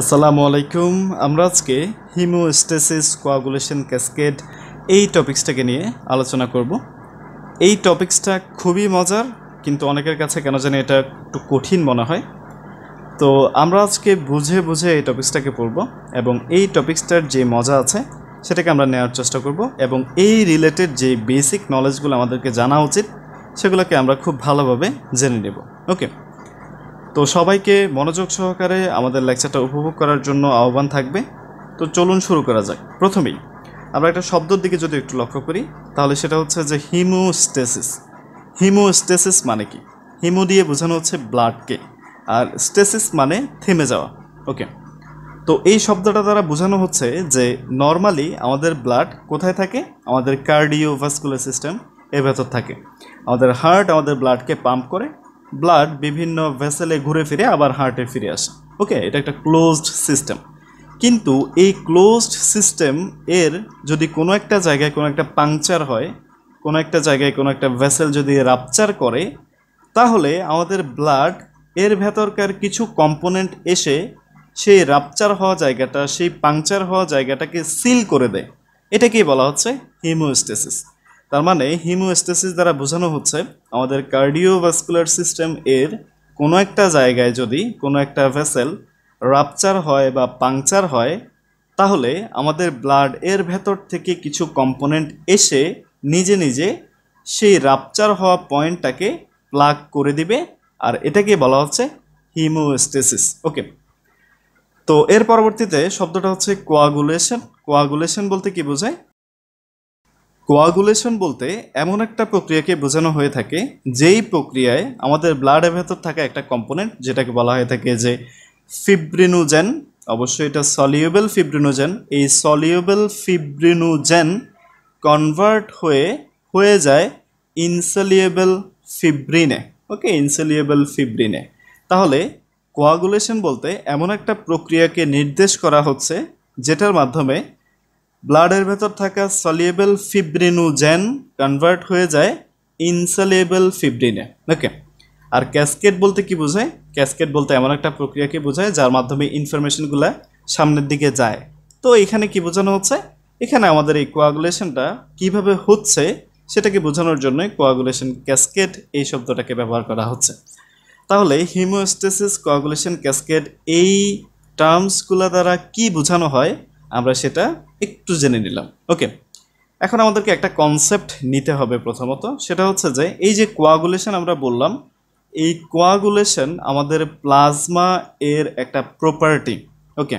আসসালামু আলাইকুম আমরা আজকে হিমোস্টেসিস কোয়াগুলেশন ক্যাসকেড এই টপিক্সটাকে নিয়ে আলোচনা করব এই টপিক্সটা খুবই মজার কিন্তু অনেকের কাছে কেন জানি এটা একটু কঠিন মনে হয় তো আমরা আজকে বুঝে বুঝে এই টপিক্সটাকে পড়ব এবং এই টপিক্সটার যে মজা আছে সেটাকে আমরা নেওয়ার চেষ্টা করব এবং এই রিলেটেড যে বেসিক নলেজগুলো আমাদেরকে জানা উচিত সেগুলোকে আমরা খুব ভালোভাবে জেনে নেব ওকে তো সবাইকে মনোযোগ সহকারে আমাদের লেকচারটা উপভোগ করার জন্য আহ্বান থাকবে তো চলুন শুরু করা যাক প্রথমেই আমরা একটা শব্দর দিকে যদি একটু লক্ষ্য করি তাহলে সেটা হচ্ছে যে হিমোস্টেসিস হিমোস্টেসিস মানে কি হিমো দিয়ে বোঝানো হচ্ছে ব্লাডকে আর স্টেসিস মানে থেমে যাওয়া ওকে তো এই শব্দটা দ্বারা বোঝানো হচ্ছে যে নর্মালি আমাদের ব্লাড কোথায় থাকে আমাদের কার্ডিওভাস্কুলার সিস্টেম এর ভেতর থাকে আমাদের হার্ট আমাদের ব্লাডকে পাম্প করে ব্লাড বিভিন্ন ভেসেলে ঘুরে ফিরে আবার হার্টে ফিরে আসে ওকে এটা একটা ক্লোজড সিস্টেম কিন্তু এই ক্লোজড সিস্টেম এর যদি কোনো একটা জায়গায় কোনো একটা পাংচার হয় কোনো একটা জায়গায় কোনো একটা ভেসেল যদি রাপচার করে তাহলে আমাদের ব্লাড এর ভেতরকার কিছু কম্পোনেন্ট এসে সেই রাপচার হওয়া জায়গাটা সেই পাংচার হওয়া জায়গাটাকে সিল করে দেয় এটাকেই বলা হচ্ছে হিমোস্টেসিস তার মানে হিমোস্টেসিস দ্বারা বোঝানো হচ্ছে আমাদের কার্ডিওভাস্কুলার সিস্টেম এর কোনো একটা জায়গায় যদি কোনো একটা ভেসেল রাপচার হয় বা পাংচার হয় তাহলে আমাদের ব্লাড এর ভেতর থেকে কিছু কম্পোনেন্ট এসে নিজে নিজে সেই রাপচার হওয়া পয়েন্টটাকে প্লাগ করে দিবে আর এটাকে বলা হচ্ছে হিমোস্টেসিস ওকে তো এর পরবর্তীতে শব্দটা হচ্ছে কোয়াগুলেশন কোয়াগুলেশন বলতে কি বোঝায় কোয়াগুলেশন বলতে এমন একটা প্রক্রিয়াকে বোঝানো হয়ে থাকে যেই প্রক্রিয়ায় আমাদের ব্লাডের ভেতর থাকা একটা কম্পোনেন্ট যেটাকে বলা হয়ে থাকে যে ফিব্রিনোজেন অবশ্যই এটা সলিউবেল ফিব্রিনোজেন এই সলিউবেল ফিব্রিনোজেন কনভার্ট হয়ে হয়ে যায় ইনসলিউবেল ফিব্রিনে ওকে ইনসলিউবেল ফিব্রিনে তাহলে কোয়াগুলেশন বলতে এমন একটা প্রক্রিয়াকে নির্দেশ করা হচ্ছে যেটার মাধ্যমে ব্লাডের ভেতর থাকা সলিয়েবল ফিব্রিনুজেন কনভার্ট হয়ে যায় ইনসলিয়েবল ফিব্রিনে ওকে আর ক্যাসকেট বলতে কি বোঝায় ক্যাসকেট বলতে এমন একটা প্রক্রিয়াকে বোঝায় যার মাধ্যমে ইনফরমেশনগুলো সামনের দিকে যায় তো এখানে কি বোঝানো হচ্ছে এখানে আমাদের এই কোয়াগুলেশনটা কীভাবে হচ্ছে সেটাকে বোঝানোর জন্য কোয়াগুলেশন ক্যাসকেট এই শব্দটাকে ব্যবহার করা হচ্ছে তাহলে হিমোস্টেসিস কোয়াগুলেশন ক্যাসকেট এই টার্মসগুলো দ্বারা কি বোঝানো হয় আমরা সেটা একটু জেনে নিলাম ওকে এখন আমাদেরকে একটা কনসেপ্ট নিতে হবে প্রথমত সেটা হচ্ছে যে এই যে কোয়াগুলেশন আমরা বললাম এই কোয়াগুলেশন আমাদের প্লাজমা এর একটা প্রপার্টি ওকে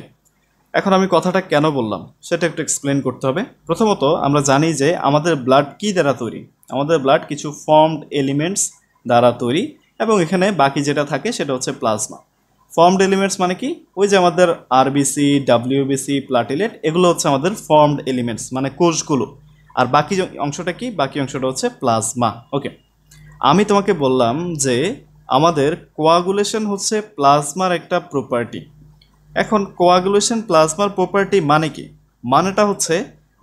এখন আমি কথাটা কেন বললাম সেটা একটু এক্সপ্লেন করতে হবে প্রথমত আমরা জানি যে আমাদের ব্লাড কি দ্বারা তৈরি আমাদের ব্লাড কিছু ফর্মড এলিমেন্টস দ্বারা তৈরি এবং এখানে বাকি যেটা থাকে সেটা হচ্ছে প্লাজমা ফর্মড এলিমেন্টস মানে কি ওই যে আমাদের আরবিসি ডাব্লিউবিসি প্লাটিলেট এগুলো হচ্ছে আমাদের ফর্মড এলিমেন্টস মানে কোষগুলো আর বাকি অংশটা কি বাকি অংশটা হচ্ছে প্লাজমা ওকে আমি তোমাকে বললাম যে আমাদের কোয়াগুলেশন হচ্ছে প্লাজমার একটা প্রপার্টি এখন কোয়াগুলেশন প্লাজমার প্রপার্টি মানে কি মানেটা হচ্ছে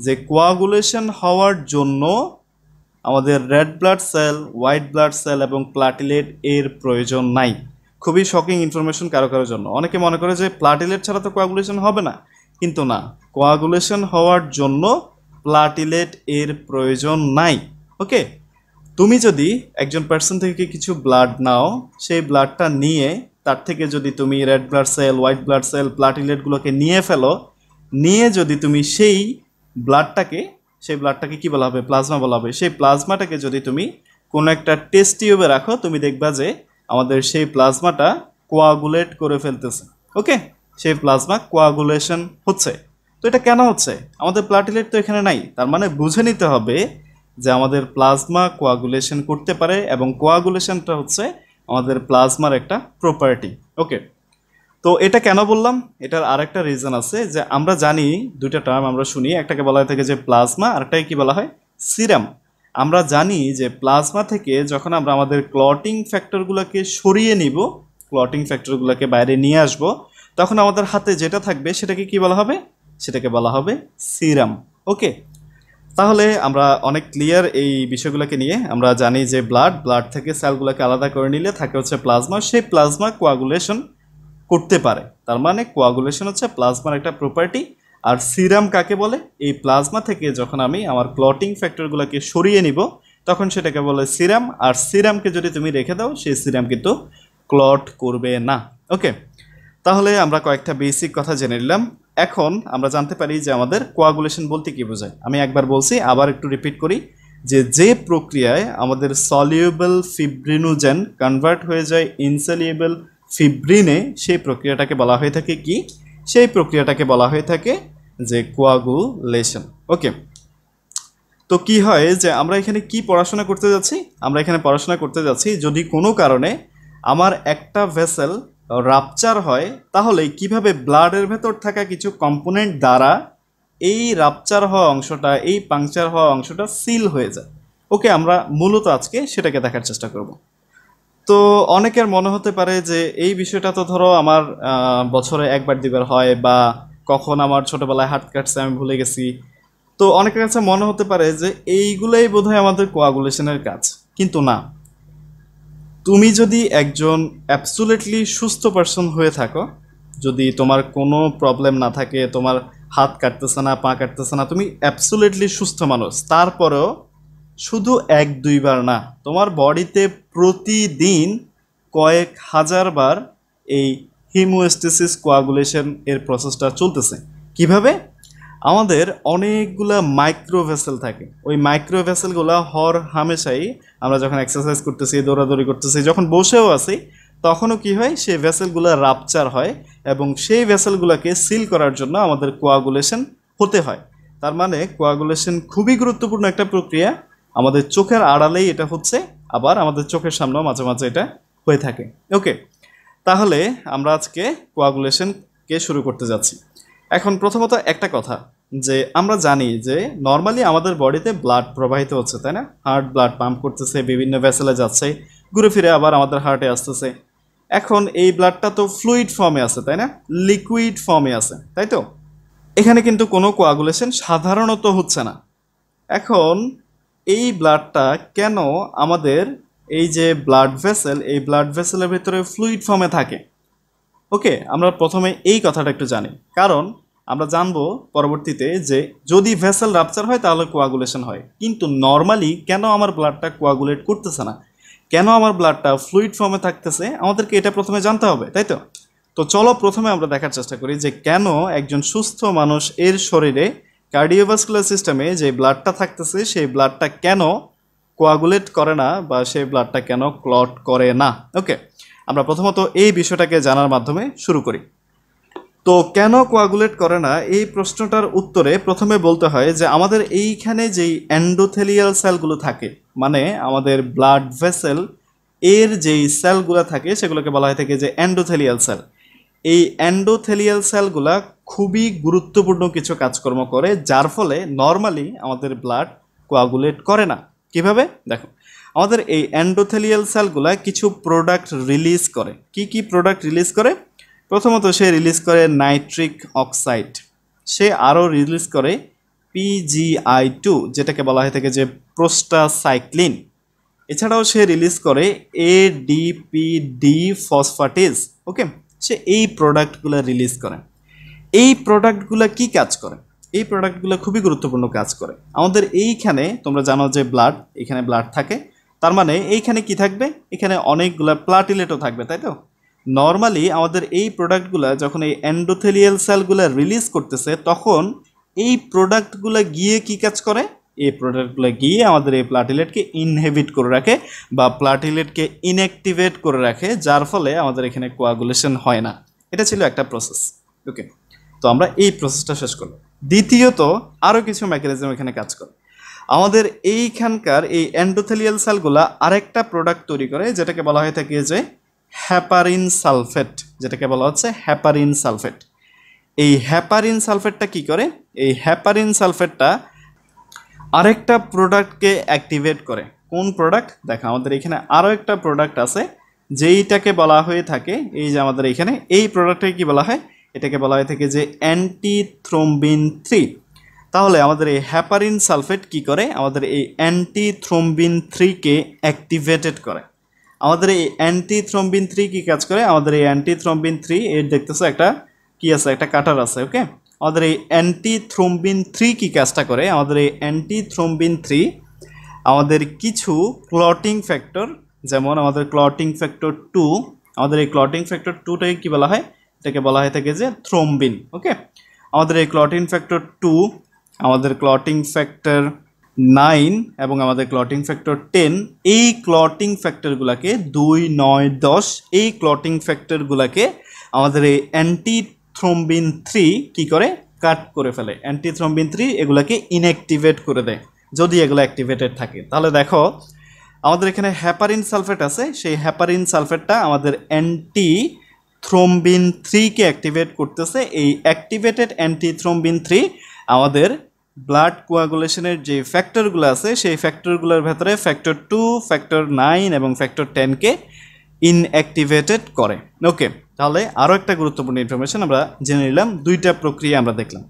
যে কোয়াগুলেশন হওয়ার জন্য আমাদের red blood cell white blood cell এবং প্লাটিলেট এর প্রয়োজন নাই খুবই শকিং ইনফরমেশন কারো কারোর জন্য অনেকে মনে করে যে প্লাটিলেট ছাড়া তো কোয়াগুলেশন হবে না কিন্তু না কোয়াগুলেশন হওয়ার জন্য প্লাটিলেট এর প্রয়োজন নাই ওকে তুমি যদি একজন পার্সন থেকে কিছু ব্লাড নাও সেই ব্লাডটা নিয়ে তার থেকে যদি তুমি red blood cell white blood cell প্লাটিলেটগুলোকে নিয়ে ফেলো নিয়ে যদি তুমি সেই ব্লাডটাকে সেই ব্লাডটাকে কি বলা হবে প্লাজমা বলা হবে সেই প্লাজমাটাকে যদি তুমি কোনো একটা টেস্ট টিউবে রাখো তুমি দেখবা যে আমাদের সেই প্লাজমাটা কোয়াগুলেট করে ফেলতেছে ওকে সেই প্লাজমা কোয়াগুলেশন হচ্ছে তো এটা কেন হচ্ছে আমাদের প্লাটিলেট তো এখানে নাই তার মানে বুঝে নিতে হবে যে আমাদের প্লাজমা কোয়াগুলেশন করতে পারে এবং কোয়াগুলেশনটা হচ্ছে আমাদের প্লাজমার একটা প্রপার্টি ওকে তো এটা কেন বললাম এটার আরেকটা রিজন আছে যে আমরা জানি দুইটা টার্ম আমরা শুনি একটাকে বলা হয় থাকে যে প্লাজমা আরেকটাকে কি বলা হয় সিরাম আমরা জানি যে প্লাজমা থেকে যখন আমরা আমাদের ক্লটিং ফ্যাক্টরগুলোকে সরিয়ে নিব ক্লটিং ফ্যাক্টরগুলোকে বাইরে নিয়ে আসব তখন আমাদের হাতে যেটা থাকবে সেটাকে কি বলা হবে সেটাকে বলা হবে সিরাম ওকে তাহলে আমরা অনেক ক্লিয়ার এই বিষয়গুলোকে নিয়ে আমরা জানি যে ব্লাড ব্লাড থেকে সেলগুলোকে আলাদা করে নিলে থাকে হচ্ছে প্লাজমা সেই প্লাজমা কোয়াগুলেশন করতে পারে তার মানে কোয়াগুলেশন হচ্ছে প্লাজমার একটা প্রপার্টি আর সিরাম কাকে বলে এই প্লাজমা থেকে যখন আমি আমার ক্লটিং ফ্যাক্টরগুলোকে সরিয়ে নিব তখন সেটাকে বলে সিরাম আর সিরামকে যদি তুমি রেখে দাও সেই সিরাম কিন্তু ক্লট করবে না ওকে তাহলে আমরা কয়েকটা বেসিক কথা জেনে নিলাম এখন আমরা জানতে পারি যে আমাদের কোয়াগুলেশন বলতে কী বোঝায় আমি একবার বলছি আবার একটু রিপিট করি যে যে প্রক্রিয়ায় আমাদের সলিউবল ফিব্রিনোজেন কনভার্ট হয়ে যায় ইনসলিউবল ফিব্রিনে সেই প্রক্রিয়াটাকে বলা হয়ে থাকে কি সেই প্রক্রিয়াটাকে বলা হয়ে থাকে যে কোয়াগুলেশন ওকে তো কি হয় যে আমরা এখানে কি পড়াশোনা করতে যাচ্ছি আমরা এখানে পড়াশোনা করতে যাচ্ছি যদি কোনো কারণে আমার একটা ভেসেল রাপচার হয় তাহলে কিভাবে ব্লাডের ভেতর থাকা কিছু কম্পোনেন্ট দ্বারা এই রাপচার হওয়া অংশটা এই পাংচার হওয়া অংশটা সিল হয়ে যায় ওকে আমরা মূলত আজকে সেটাকে দেখার চেষ্টা করব তো অনেকের মনে হতে পারে যে এই বিষয়টা তো ধরো আমার বছরে একবার দুবার হয় বা কখন আমার ছোটোবেলায় হাত কাটছে আমি ভুলে গেছি তো অনেকের কাছে মনে হতে পারে যে এইগুলোই বোধহয় আমাদের কোয়াগুলেশনের কাজ কিন্তু না তুমি যদি একজন অ্যাবসুলেটলি সুস্থ পার্সন হয়ে থাকো যদি তোমার কোনো প্রবলেম না থাকে তোমার হাত কাটতেছে না পা কাটতেছে না তুমি অ্যাবসুলেটলি সুস্থ মানুষ তারপরেও শুধু এক দুইবার না তোমার বডিতে প্রতিদিন কয়েক হাজার বার এই হিমোস্টেসিস কোয়াগুলেশন এর প্রসেসটা চলতেছে কিভাবে আমাদের অনেকগুলা মাইক্রোভেসেল থাকে ওই মাইক্রোভেসেলগুলো হর হামেশাই আমরা যখন এক্সারসাইজ করতেছি দৌড়াদৌড়ি করতেছি যখন বসেও আছি তখনও কি হয় সেই ভেসেলগুলো রাপচার হয় এবং সেই ভেসেলগুলোকে সিল করার জন্য আমাদের কোয়াগুলেশন হতে হয় তার মানে কোয়াগুলেশন খুবই গুরুত্বপূর্ণ একটা প্রক্রিয়া আমাদের চোখের আড়ালেই এটা হচ্ছে আবার আমাদের চোখের সামনেও মাঝে মাঝে এটা হয়ে থাকে ওকে তাহলে আমরা আজকে কোয়াগুলেশনকে শুরু করতে যাচ্ছি এখন প্রথমত একটা কথা যে আমরা জানি যে নর্মালি আমাদের বডিতে ব্লাড প্রবাহিত হচ্ছে তাই না হার্ট ব্লাড পাম্প করতেছে বিভিন্ন ভেসেলে যাচ্ছে ঘুরে ফিরে আবার আমাদের হার্টে আসতেছে এখন এই ব্লাডটা তো ফ্লুইড ফর্মে আছে তাই না লিকুইড ফর্মে আছে তাই তো এখানে কিন্তু কোনো কোয়াগুলেশন সাধারণত হচ্ছে না এখন এই ব্লাডটা কেন আমাদের এই যে ব্লাড ভেসেল এই ব্লাড ভেসেলের ভিতরে ফ্লুইড ফর্মে থাকে ওকে আমরা প্রথমে এই কথাটা একটু জানি কারণ আমরা জানবো পরবর্তীতে যে যদি ভেসেল রাপচার হয় তাহলে কোয়াগুলেশন হয় কিন্তু নর্মালি কেন আমার ব্লাডটা কোয়াগুলেট করতেছে না কেন আমার ব্লাডটা ফ্লুইড ফর্মে থাকতেছে আমাদেরকে এটা প্রথমে জানতে হবে তাই তো তো চলো প্রথমে আমরা দেখার চেষ্টা করি যে কেন একজন সুস্থ মানুষ এর শরীরে কার্ডিওভাস্কুলার সিস্টেমে যে ব্লাডটা থাকতেছে সেই ব্লাডটা কেন কোয়াগুলেট করে না বা সেই ব্লাডটা কেন ক্লট করে না ওকে আমরা প্রথমত এই বিষয়টাকে জানার মাধ্যমে শুরু করি তো কেন কোয়াগুলেট করে না এই প্রশ্নটার উত্তরে প্রথমে বলতে হয় যে আমাদের এইখানে যেই অ্যান্ডোথেলিয়াল সেলগুলো থাকে মানে আমাদের ব্লাড ভেসেল এর যেই সেলগুলো থাকে সেগুলোকে বলা হয়ে থাকে যে অ্যান্ডোথেলিয়াল সেল এই অ্যান্ডোথেলিয়াল সেলগুলা খুবই গুরুত্বপূর্ণ কিছু কাজকর্ম করে যার ফলে নর্মালি আমাদের ব্লাড কোয়াগুলেট করে না কিভাবে দেখো আমাদের এই অ্যান্ডোথেলিয়াল সেলগুলা কিছু প্রোডাক্ট রিলিজ করে কি কি প্রোডাক্ট রিলিজ করে প্রথমত সে রিলিজ করে নাইট্রিক অক্সাইড সে আরও রিলিজ করে পিজিআই টু যেটাকে বলা হয়ে থাকে যে প্রোস্টাসাইক্লিন এছাড়াও সে রিলিজ করে এডিপিডি ফসফাটিস ওকে সে এই প্রোডাক্টগুলো রিলিজ করে এই প্রোডাক্টগুলো কি কাজ করে এই প্রোডাক্টগুলো খুবই গুরুত্বপূর্ণ কাজ করে আমাদের এইখানে তোমরা জানো যে ব্লাড এখানে ব্লাড থাকে তার মানে এইখানে কি থাকবে এখানে অনেকগুলো প্লাটিলেটও থাকবে তাই তো নর্মালি আমাদের এই প্রোডাক্টগুলো যখন এই অ্যান্ডোথেলিয়াল সেলগুলো রিলিজ করতেছে তখন এই প্রোডাক্টগুলো গিয়ে কি কাজ করে এই প্রোডাক্টগুলো গিয়ে আমাদের এই প্লাটিলেটকে ইনহেবিট করে রাখে বা প্লাটিলেটকে ইনঅ্যাক্টিভেট করে রাখে যার ফলে আমাদের এখানে কোয়াগুলেশন হয় না এটা ছিল একটা প্রসেস ওকে তো আমরা এই প্রসেসটা শেষ করলাম দ্বিতীয়ত আরও কিছু মেকানিজম এখানে কাজ করে আমাদের এইখানকার এই অ্যান্ডোথেলিয়াল সালগুলা আরেকটা প্রোডাক্ট তৈরি করে যেটাকে বলা হয়ে থাকে যে হ্যাপারিন সালফেট যেটাকে বলা হচ্ছে হ্যাপারিন সালফেট এই হ্যাপারিন সালফেটটা কি করে এই হ্যাপারিন সালফেটটা আরেকটা প্রোডাক্টকে অ্যাক্টিভেট করে কোন প্রোডাক্ট দেখা আমাদের এখানে আরও একটা প্রোডাক্ট আছে যেইটাকে বলা হয়ে থাকে এই যে আমাদের এখানে এই প্রোডাক্টকে কি বলা হয় এটাকে বলা হয়ে থাকে যে অ্যান্টিথ্রোম্বিন থ্রি তাহলে আমাদের এই হ্যাপারিন সালফেট কি করে আমাদের এই অ্যান্টিথ্রোম্বিন থ্রিকে অ্যাক্টিভেটেড করে আমাদের এই থ্রোম্বিন থ্রি কী কাজ করে আমাদের এই থ্রোম্বিন থ্রি এর দেখতেছো একটা কি আছে একটা কাটার আছে ওকে আমাদের এই থ্রোম্বিন থ্রি কী কাজটা করে আমাদের এই থ্রোম্বিন থ্রি আমাদের কিছু ক্লটিং ফ্যাক্টর যেমন আমাদের ক্লটিং ফ্যাক্টর টু আমাদের এই ক্লটিং ফ্যাক্টর টুটাকে কী বলা হয় এটাকে বলা হয়ে থাকে যে থ্রোম্বিন ওকে আমাদের এই ক্লটিং ফ্যাক্টর টু আমাদের ক্লটিং ফ্যাক্টর নাইন এবং আমাদের ক্লটিং ফ্যাক্টর টেন এই ক্লটিং ফ্যাক্টরগুলোকে দুই নয় দশ এই ক্লটিং ফ্যাক্টরগুলোকে আমাদের এই অ্যান্টি থ্রোম্বিন থ্রি কী করে কাট করে ফেলে অ্যান্টি থ্রোম্বিন থ্রি এগুলোকে ইনঅ্যাক্টিভেট করে দেয় যদি এগুলো অ্যাক্টিভেটেড থাকে তাহলে দেখো আমাদের এখানে হ্যাপারিন সালফেট আছে সেই হ্যাপারিন সালফেটটা আমাদের অ্যান্টি থ্রোম্বিন থ্রিকে অ্যাক্টিভেট করতেছে এই অ্যাক্টিভেটেড অ্যান্টি থ্রোম্বিন থ্রি আমাদের ব্লাড কোয়াগুলেশনের যে ফ্যাক্টরগুলো আছে সেই ফ্যাক্টরগুলোর ভেতরে ফ্যাক্টর টু ফ্যাক্টর নাইন এবং ফ্যাক্টর টেনকে ইনঅ্যাক্টিভেটেড করে ওকে তাহলে আরও একটা গুরুত্বপূর্ণ ইনফরমেশন আমরা জেনে নিলাম দুইটা প্রক্রিয়া আমরা দেখলাম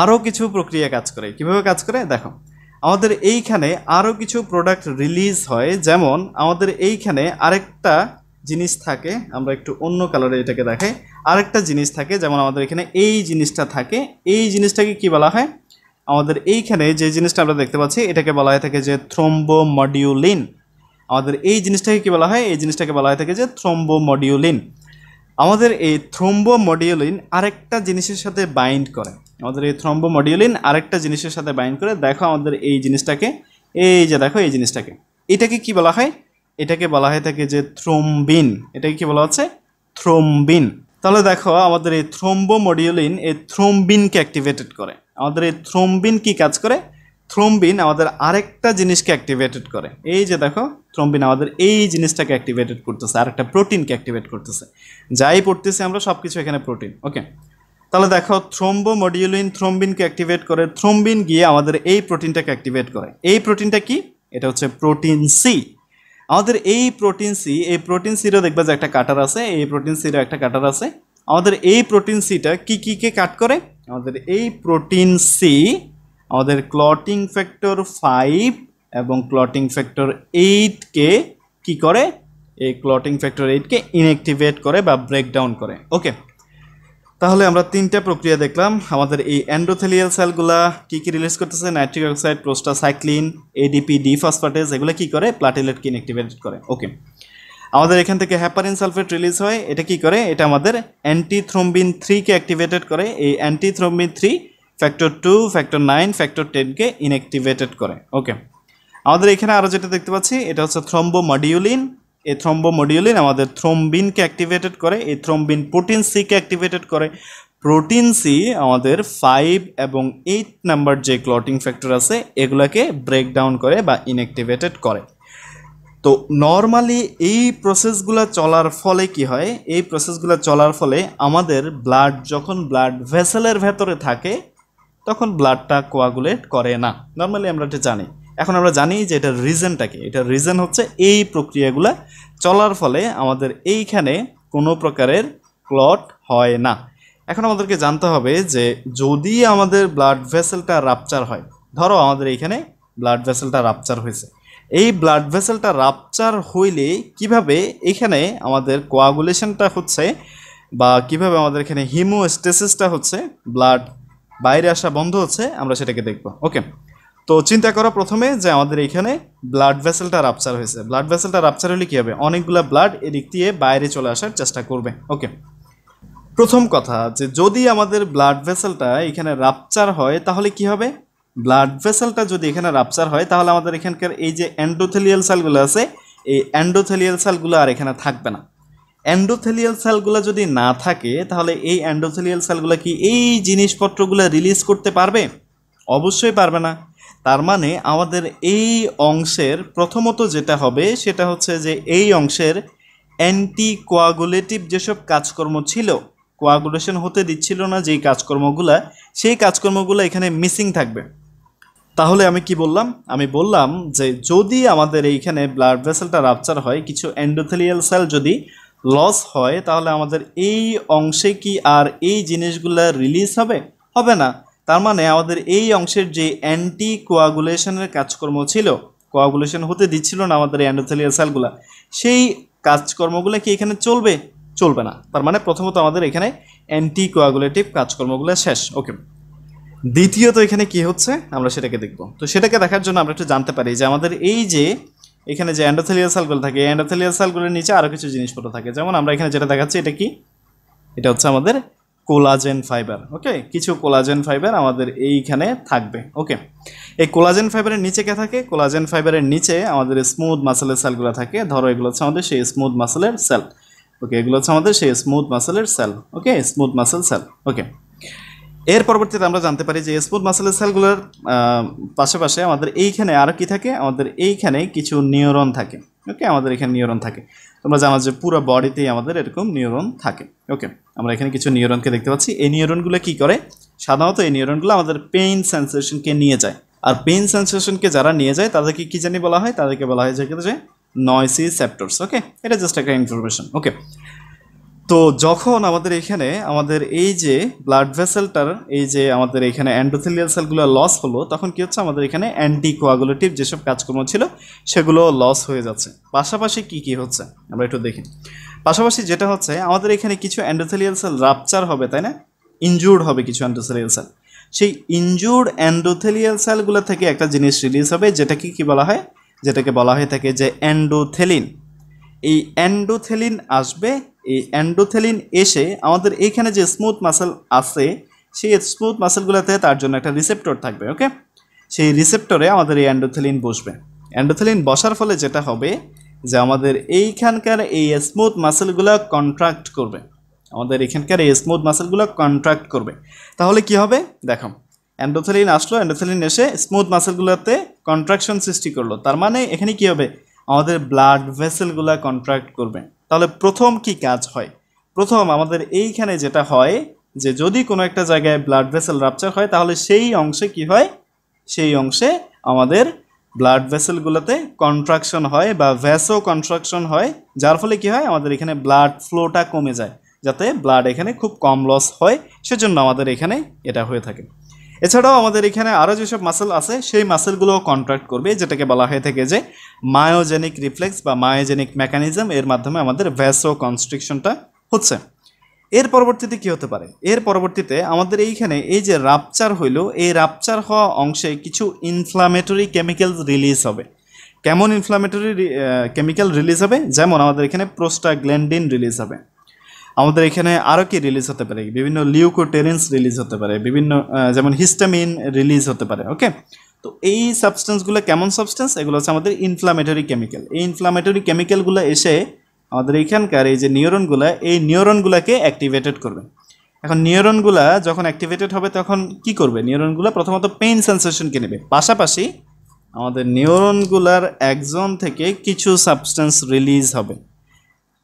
আরও কিছু প্রক্রিয়া কাজ করে কীভাবে কাজ করে দেখো আমাদের এইখানে আরও কিছু প্রোডাক্ট রিলিজ হয় যেমন আমাদের এইখানে আরেকটা জিনিস থাকে আমরা একটু অন্য কালারে এটাকে দেখাই আরেকটা জিনিস থাকে যেমন আমাদের এখানে এই জিনিসটা থাকে এই জিনিসটাকে কি বলা হয় আমাদের এইখানে যে জিনিসটা আমরা দেখতে পাচ্ছি এটাকে বলা হয় থাকে যে মডিউলিন আমাদের এই জিনিসটাকে কি বলা হয় এই জিনিসটাকে বলা হয় থাকে যে মডিউলিন আমাদের এই মডিউলিন আরেকটা জিনিসের সাথে বাইন্ড করে আমাদের এই থ্রোম্বোমডিউলিন আরেকটা জিনিসের সাথে বাইন্ড করে দেখো আমাদের এই জিনিসটাকে এই যে দেখো এই জিনিসটাকে এটাকে কি বলা হয় এটাকে বলা হয়ে থাকে যে থ্রোম্বিন এটাকে কি বলা হচ্ছে থ্রোম্বিন তাহলে দেখো আমাদের এই থ্রোম্বোমডিউলিন এই থ্রোম্বিনকে অ্যাক্টিভেটেড করে আমাদের এই থ্রোম্বিন কি কাজ করে থ্রোম্বিন আমাদের আরেকটা জিনিসকে অ্যাক্টিভেটেড করে এই যে দেখো থ্রোম্বিন আমাদের এই জিনিসটাকে অ্যাক্টিভেটেড করতেছে আরেকটা প্রোটিনকে অ্যাক্টিভেট করতেছে যাই পড়তেছে আমরা সব কিছু এখানে প্রোটিন ওকে তাহলে দেখো থ্রোম্বোমডিউলিন থ্রোম্বিনকে অ্যাক্টিভেট করে থ্রোম্বিন গিয়ে আমাদের এই প্রোটিনটাকে অ্যাক্টিভেট করে এই প্রোটিনটা কি এটা হচ্ছে প্রোটিন সি আমাদের এই প্রোটিন সি এই প্রোটিন সিরও দেখবে যে একটা কাটার আছে এই প্রোটিন সিরও একটা কাটার আছে আমাদের এই প্রোটিন সিটা কি কী কে কাট করে আমাদের এই প্রোটিন সি আমাদের ক্লটিং ফ্যাক্টর ফাইভ এবং ক্লটিং ফ্যাক্টর এইটকে কি করে এই ক্লটিং ফ্যাক্টর এইটকে ইনঅ্যাক্টিভেট করে বা ব্রেকডাউন করে ওকে তাহলে আমরা তিনটা প্রক্রিয়া দেখলাম আমাদের এই অ্যান্ড্রোথেলিয়াল সেলগুলা কী কী রিলিজ করতেছে nitric oxide prostacyclin ADP diphosphatase এগুলো কী করে প্লাটিলেট কিন অ্যাক্টিভেট করে ওকে আমাদের এখান থেকে হ্যাপারিন সালফেট রিলিজ হয় এটা কি করে এটা আমাদের অ্যান্টিথ্রোম্বিন থ্রিকে অ্যাক্টিভেটেড করে এই antithrombin three factor two factor nine factor টেনকে ইনঅ্যাক্টিভেটেড করে ওকে আমাদের এখানে আরও যেটা দেখতে পাচ্ছি এটা হচ্ছে থ্রম্বোমডিউলিন এই থ্রম্বো মডিউলিন আমাদের থ্রোম্বিনকে অ্যাক্টিভেটেড করে এই থ্রোম্বিন প্রোটিন সিকে অ্যাক্টিভেটেড করে প্রোটিন সি আমাদের ফাইভ এবং এইট নাম্বার যে ক্লটিং ফ্যাক্টর আছে এগুলাকে ব্রেকডাউন করে বা ইনঅ্যাক্টিভেটেড করে তো নর্মালি এই প্রসেসগুলো চলার ফলে কি হয় এই প্রসেসগুলো চলার ফলে আমাদের ব্লাড যখন ব্লাড ভেসেলের ভেতরে থাকে তখন ব্লাডটা কোয়াগুলেট করে না নর্মালি আমরা এটা জানি এখন আমরা জানি যে এটার রিজনটা কি এটার রিজন হচ্ছে এই প্রক্রিয়াগুলো চলার ফলে আমাদের এইখানে কোনো প্রকারের ক্লট হয় না এখন আমাদেরকে জানতে হবে যে যদি আমাদের ব্লাড ভেসেলটা রাপচার হয় ধরো আমাদের এইখানে ব্লাড ভেসেলটা রাপচার হয়েছে এই ব্লাড ভেসেলটা রাপচার হইলে কিভাবে এখানে আমাদের কোয়াগুলেশনটা হচ্ছে বা কিভাবে আমাদের এখানে হিমোস্টেসিসটা হচ্ছে ব্লাড বাইরে আসা বন্ধ হচ্ছে আমরা সেটাকে দেখব ওকে তো চিন্তা করো প্রথমে যে আমাদের এখানে ব্লাড ভেসেলটা রাপচার হয়েছে ব্লাড ভেসেলটা রাপচার হলে কী হবে অনেকগুলো ব্লাড এদিক দিয়ে বাইরে চলে আসার চেষ্টা করবে ওকে প্রথম কথা যে যদি আমাদের ব্লাড ভেসেলটা এখানে রাপচার হয় তাহলে কি হবে ব্লাড ভেসেলটা যদি এখানে রাপচার হয় তাহলে আমাদের এখানকার এই যে অ্যান্ডোথেলিয়াল সেলগুলো আছে এই অ্যান্ডোথেলিয়াল সেলগুলো আর এখানে থাকবে না অ্যান্ডোথেলিয়াল সেলগুলো যদি না থাকে তাহলে এই অ্যান্ডোথেলিয়াল সেলগুলো কি এই জিনিসপত্রগুলো রিলিজ করতে পারবে অবশ্যই পারবে না তার মানে আমাদের এই অংশের প্রথমত যেটা হবে সেটা হচ্ছে যে এই অংশের অ্যান্টি কোয়াগুলেটিভ যেসব কাজকর্ম ছিল কোয়াগুলেশন হতে দিচ্ছিল না যেই কাজকর্মগুলা সেই কাজকর্মগুলো এখানে মিসিং থাকবে তাহলে আমি কি বললাম আমি বললাম যে যদি আমাদের এইখানে ব্লাড ভেসেলটা রাপচার হয় কিছু অ্যান্ডোথেলিয়াল সেল যদি লস হয় তাহলে আমাদের এই অংশে কি আর এই জিনিসগুলো রিলিজ হবে হবে না তার মানে আমাদের এই অংশের যে অ্যান্টি কোয়াগুলেশনের কাজকর্ম ছিল কোয়াগুলেশন হতে দিচ্ছিল না আমাদের অ্যান্ডোথেলিয়াল সেলগুলো সেই কাজকর্মগুলো কি এখানে চলবে চলবে না তার মানে প্রথমত আমাদের এখানে অ্যান্টি কোয়াগুলেটিভ কাজকর্মগুলো শেষ ওকে দ্বিতীয়ত এখানে কি হচ্ছে আমরা সেটাকে দেখব তো সেটাকে দেখার জন্য আমরা একটু জানতে পারি যে আমাদের এই যে এখানে যে অ্যান্ডোথেলিয়াল সেলগুলো থাকে অ্যান্ডোথেলিয়াল সেলগুলোর নিচে আরও কিছু জিনিসপত্র থাকে যেমন আমরা এখানে যেটা দেখাচ্ছি এটা কি এটা হচ্ছে আমাদের কোলাজেন ফাইবার ওকে কিছু কোলাজেন ফাইবার আমাদের এইখানে থাকবে ওকে এই কোলাজেন ফাইবারের নিচে কে থাকে কোলাজেন ফাইবারের নিচে আমাদের স্মুথ মাসেলের সেলগুলো থাকে ধরো এগুলো হচ্ছে আমাদের সেই স্মুথ মাসেলের সেল ওকে এগুলো হচ্ছে আমাদের সেই স্মুথ মাসেলের cell okay smooth muscle cell okay এর পরবর্তীতে আমরা জানতে পারি যে স্মুথ মাসেলের সেলগুলোর পাশাপাশি আমাদের এইখানে আরও কি থাকে আমাদের এইখানে কিছু নিউরন থাকে ওকে আমাদের এখানে নিউরন থাকে তোমরা জানো যে পুরো বডিতেই আমাদের এরকম নিউরন থাকে ওকে আমরা এখানে কিছু নিউরনকে দেখতে পাচ্ছি এই নিউরনগুলো কি করে সাধারণত এই নিউরনগুলো আমাদের পেইন সেন্সেশনকে নিয়ে যায় আর পেইন সেন্সেশনকে যারা নিয়ে যায় তাদেরকে কী জানি বলা হয় তাদেরকে বলা হয় যে নয়সি সেপ্টরস ওকে এটা জাস্ট একটা ইনফরমেশন ওকে তো যখন আমাদের এখানে আমাদের এই যে ব্লাড ভেসেলটার এই যে আমাদের এখানে অ্যান্ডোথেলিয়াল সেলগুলো লস হলো তখন কী হচ্ছে আমাদের এখানে অ্যান্টিকোয়াগুলেটিভ যেসব কাজকর্ম ছিল সেগুলো লস হয়ে যাচ্ছে পাশাপাশি কি কি হচ্ছে আমরা একটু দেখি পাশাপাশি যেটা হচ্ছে আমাদের এখানে কিছু অ্যান্ডোথেলিয়াল সেল রাপচার হবে তাই না ইনজুর্ড হবে কিছু অ্যান্ডোথেলিয়াল সেল সেই ইনজুর্ড অ্যান্ডোথেলিয়াল সেলগুলো থেকে একটা জিনিস রিলিজ হবে যেটাকে কি বলা হয় যেটাকে বলা হয়ে থাকে যে অ্যান্ডোথেলিন এই অ্যান্ডোথেলিন আসবে এই অ্যান্ডোথেলিন এসে আমাদের এইখানে যে স্মুথ মাসেল আছে সেই স্মুথ মাসেলগুলোতে তার জন্য একটা রিসেপ্টর থাকবে ওকে সেই রিসেপ্টরে আমাদের এই অ্যান্ডোথেলিন বসবে অ্যান্ডোথেলিন বসার ফলে যেটা হবে যে আমাদের এইখানকার এই স্মুথ মাসেলগুলো কন্ট্রাক্ট করবে আমাদের এখানকার এই স্মুথ মাসেলগুলো কন্ট্রাক্ট করবে তাহলে কি হবে দেখো অ্যান্ডোথেলিন আসলো অ্যান্ডোথেলিন এসে স্মুথ মাসেলগুলোতে কন্ট্রাকশন সৃষ্টি করলো তার মানে এখানে কি হবে আমাদের ব্লাড ভেসেলগুলো কন্ট্রাক্ট করবে তাহলে প্রথম কি কাজ হয় প্রথম আমাদের এইখানে যেটা হয় যে যদি কোনো একটা জায়গায় ব্লাড ভেসেল রাপচার হয় তাহলে সেই অংশে কি হয় সেই অংশে আমাদের ব্লাড ভেসেলগুলোতে কন্ট্রাকশন হয় বা ভ্যাসো কন্ট্রাকশন হয় যার ফলে কি হয় আমাদের এখানে ব্লাড ফ্লোটা কমে যায় যাতে ব্লাড এখানে খুব কম লস হয় সেজন্য আমাদের এখানে এটা হয়ে থাকে এছাড়াও আমাদের এখানে আরও যেসব মাসেল আছে সেই মাসেলগুলোও কন্ট্রাক্ট করবে যেটাকে বলা হয়ে থাকে যে মায়োজেনিক রিফ্লেক্স বা মায়োজেনিক মেকানিজম এর মাধ্যমে আমাদের ভ্যাসো কনস্ট্রিকশনটা হচ্ছে এর পরবর্তীতে কি হতে পারে এর পরবর্তীতে আমাদের এইখানে এই যে রাপচার হইল এই রাপচার হওয়া অংশে কিছু ইনফ্লামেটরি কেমিক্যাল রিলিজ হবে কেমন ইনফ্লামেটরি কেমিক্যাল রিলিজ হবে যেমন আমাদের এখানে প্রোস্টাগ্ল্যান্ডিন রিলিজ হবে আমাদের এখানে আরও কি রিলিজ হতে পারে বিভিন্ন লিউকোটেরেন্স রিলিজ হতে পারে বিভিন্ন যেমন হিস্টামিন রিলিজ হতে পারে ওকে তো এই সাবস্টেন্সগুলো কেমন সাবস্টেন্স এগুলো হচ্ছে আমাদের ইনফ্লামেটরি কেমিক্যাল এই ইনফ্লামেটরি কেমিক্যালগুলো এসে আমাদের এখানকার এই যে নিউরনগুলো এই নিউরনগুলোকে অ্যাক্টিভেটেড করবে এখন নিউরনগুলো যখন অ্যাক্টিভেটেড হবে তখন কি করবে নিউরনগুলো প্রথমত পেইন সেন্সেশনকে নেবে পাশাপাশি আমাদের নিউরনগুলার একজন থেকে কিছু সাবস্টেন্স রিলিজ হবে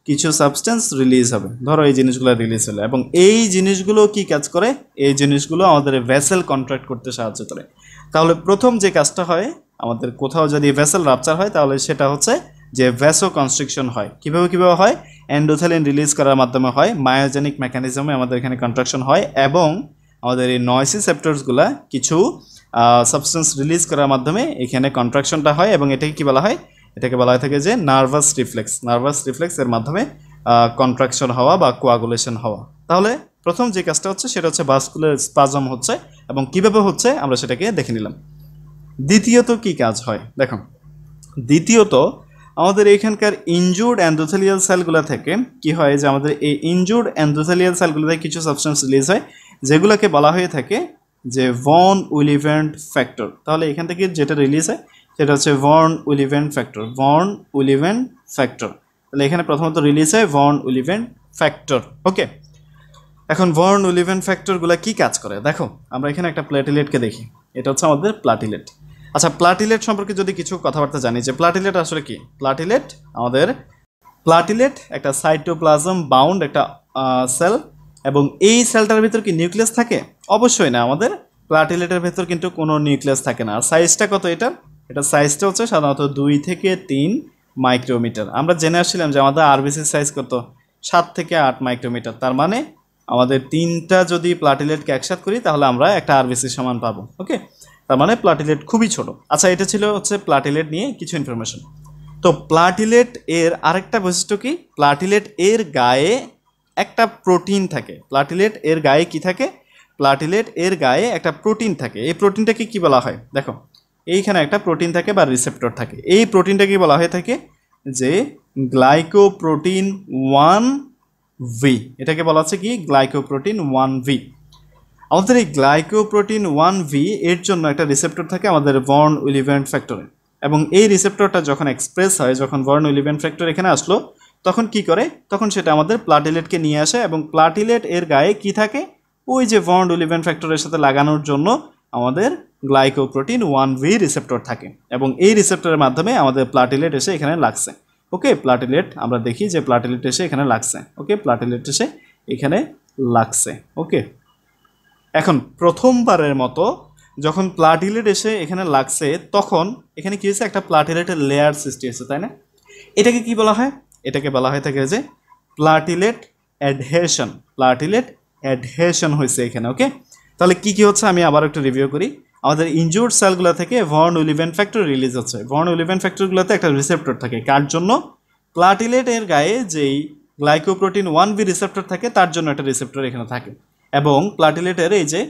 কিছু সাবস্টেন্স রিলিজ হবে ধরো এই জিনিসগুলো রিলিজ হলো এবং এই জিনিসগুলো কি কাজ করে এই জিনিসগুলো আমাদের ভেসেল কন্ট্রাক্ট করতে সাহায্য করে তাহলে প্রথম যে কাজটা হয় আমাদের কোথাও যদি ভেসেল রাপচার হয় তাহলে সেটা হচ্ছে যে ভ্যাসো কনস্ট্রিকশন হয় কীভাবে কীভাবে হয় অ্যান্ডোথেলিন রিলিজ করার মাধ্যমে হয় মায়োজেনিক মেকানিজমে আমাদের এখানে কনস্ট্রাকশন হয় এবং আমাদের এই নয়েসি সেপ্টরসগুলা কিছু সাবস্টেন্স রিলিজ করার মাধ্যমে এখানে কন্ট্রাকশনটা হয় এবং এটাকে কী বলা হয় এটাকে বলা হয়ে থাকে যে নার্ভাস রিফ্লেক্স নার্ভাস রিফ্লেক্সের মাধ্যমে কন্ট্রাকশন হওয়া বা কোয়াগুলেশন হওয়া তাহলে প্রথম যে কাজটা হচ্ছে সেটা হচ্ছে বাসকুলার স্পাজম হচ্ছে এবং কীভাবে হচ্ছে আমরা সেটাকে দেখে নিলাম দ্বিতীয়ত কি কাজ হয় দেখো দ্বিতীয়ত আমাদের এখানকার ইনজুর্ড অ্যান্ডোথেলিয়াল সেলগুলো থেকে কি হয় যে আমাদের এই ইনজুর্ড অ্যান্ডোথেলিয়াল সেলগুলো থেকে কিছু সাবস্টেন্স রিলিজ হয় যেগুলোকে বলা হয়ে থাকে যে ভন উইলিভেন্ট ফ্যাক্টর তাহলে এখান থেকে যেটা রিলিজ হয় সেটা হচ্ছে ভর্ন উলিভেন ফ্যাক্টর ভর্ন উলিভেন ফ্যাক্টর তাহলে এখানে প্রথমত রিলিজ হয় ভর্ন উলিভেন ফ্যাক্টর ওকে এখন ভর্ন উলিভেন ফ্যাক্টরগুলো কি কাজ করে দেখো আমরা এখানে একটা প্লাটিলেটকে দেখি এটা হচ্ছে আমাদের প্লাটিলেট আচ্ছা প্লাটিলেট সম্পর্কে যদি কিছু কথাবার্তা জানি যে প্লাটিলেট আসলে কি প্লাটিলেট আমাদের প্লাটিলেট একটা সাইটোপ্লাজম বাউন্ড একটা সেল এবং এই সেলটার ভিতর কি নিউক্লিয়াস থাকে অবশ্যই না আমাদের প্লাটিলেটের ভেতর কিন্তু কোনো নিউক্লিয়াস থাকে না আর সাইজটা কত এটা এটা সাইজটা হচ্ছে সাধারণত দুই থেকে তিন মাইক্রোমিটার আমরা জেনে আসছিলাম যে আমাদের আরবিসির সাইজ কত সাত থেকে আট মাইক্রোমিটার তার মানে আমাদের তিনটা যদি প্লাটিলেটকে একসাথ করি তাহলে আমরা একটা আরবিসি সমান পাবো ওকে তার মানে প্লাটিলেট খুবই ছোট আচ্ছা এটা ছিল হচ্ছে প্লাটিলেট নিয়ে কিছু ইনফরমেশন তো প্লাটিলেট এর আরেকটা বৈশিষ্ট্য কি প্লাটিলেট এর গায়ে একটা প্রোটিন থাকে প্লাটিলেট এর গায়ে কি থাকে প্লাটিলেট এর গায়ে একটা প্রোটিন থাকে এই প্রোটিনটাকে কি বলা হয় দেখো এইখানে একটা প্রোটিন থাকে বা রিসেপ্টর থাকে এই প্রোটিনটাকে বলা হয়ে থাকে যে গ্লাইকোপ্রোটিন ওয়ান ভি এটাকে বলা হচ্ছে কি গ্লাইকোপ্রোটিন ওয়ান ভি আমাদের এই গ্লাইকোপ্রোটিন ওয়ান ভি এর জন্য একটা রিসেপ্টর থাকে আমাদের বর্ন উলিভেন্ট ফ্যাক্টরে এবং এই রিসেপ্টরটা যখন এক্সপ্রেস হয় যখন বর্ন উলিভেন্ট ফ্যাক্টর এখানে আসলো তখন কি করে তখন সেটা আমাদের প্লাটিলেটকে নিয়ে আসে এবং প্লাটিলেট এর গায়ে কি থাকে ওই যে বন্ড উলিভেন্ট ফ্যাক্টরের সাথে লাগানোর জন্য আমাদের গ্লাইকোপ্রোটিন ওয়ান ভি রিসেপ্টর থাকে এবং এই রিসেপ্টরের মাধ্যমে আমাদের প্লাটিলেট এসে এখানে লাগছে ওকে প্লাটিলেট আমরা দেখি যে প্লাটিলেট এসে এখানে লাগছে ওকে প্লাটিলেট এসে এখানে লাগছে ওকে এখন প্রথমবারের মতো যখন প্লাটিলেট এসে এখানে লাগছে তখন এখানে কী হয়েছে একটা প্লাটিলেটের লেয়ার সৃষ্টি হয়েছে তাই না এটাকে কি বলা হয় এটাকে বলা হয়ে থাকে যে প্লাটিলেট অ্যাডহেশন প্লাটিলেট অ্যাডহেশন হয়েছে এখানে ওকে তাহলে কি কি হচ্ছে আমি আবার একটু রিভিউ করি আমাদের ইনজুর্ড সেলগুলো থেকে ভর্ন উলিভেন ফ্যাক্টর রিলিজ হচ্ছে ভর্ন উলিভেন ফ্যাক্টরগুলোতে একটা রিসেপ্টর থাকে কার জন্য প্লাটিলেটের গায়ে যেই গ্লাইকোপ্রোটিন ওয়ান বি রিসেপ্টর থাকে তার জন্য একটা রিসেপ্টর এখানে থাকে এবং প্লাটিলেটের এই যে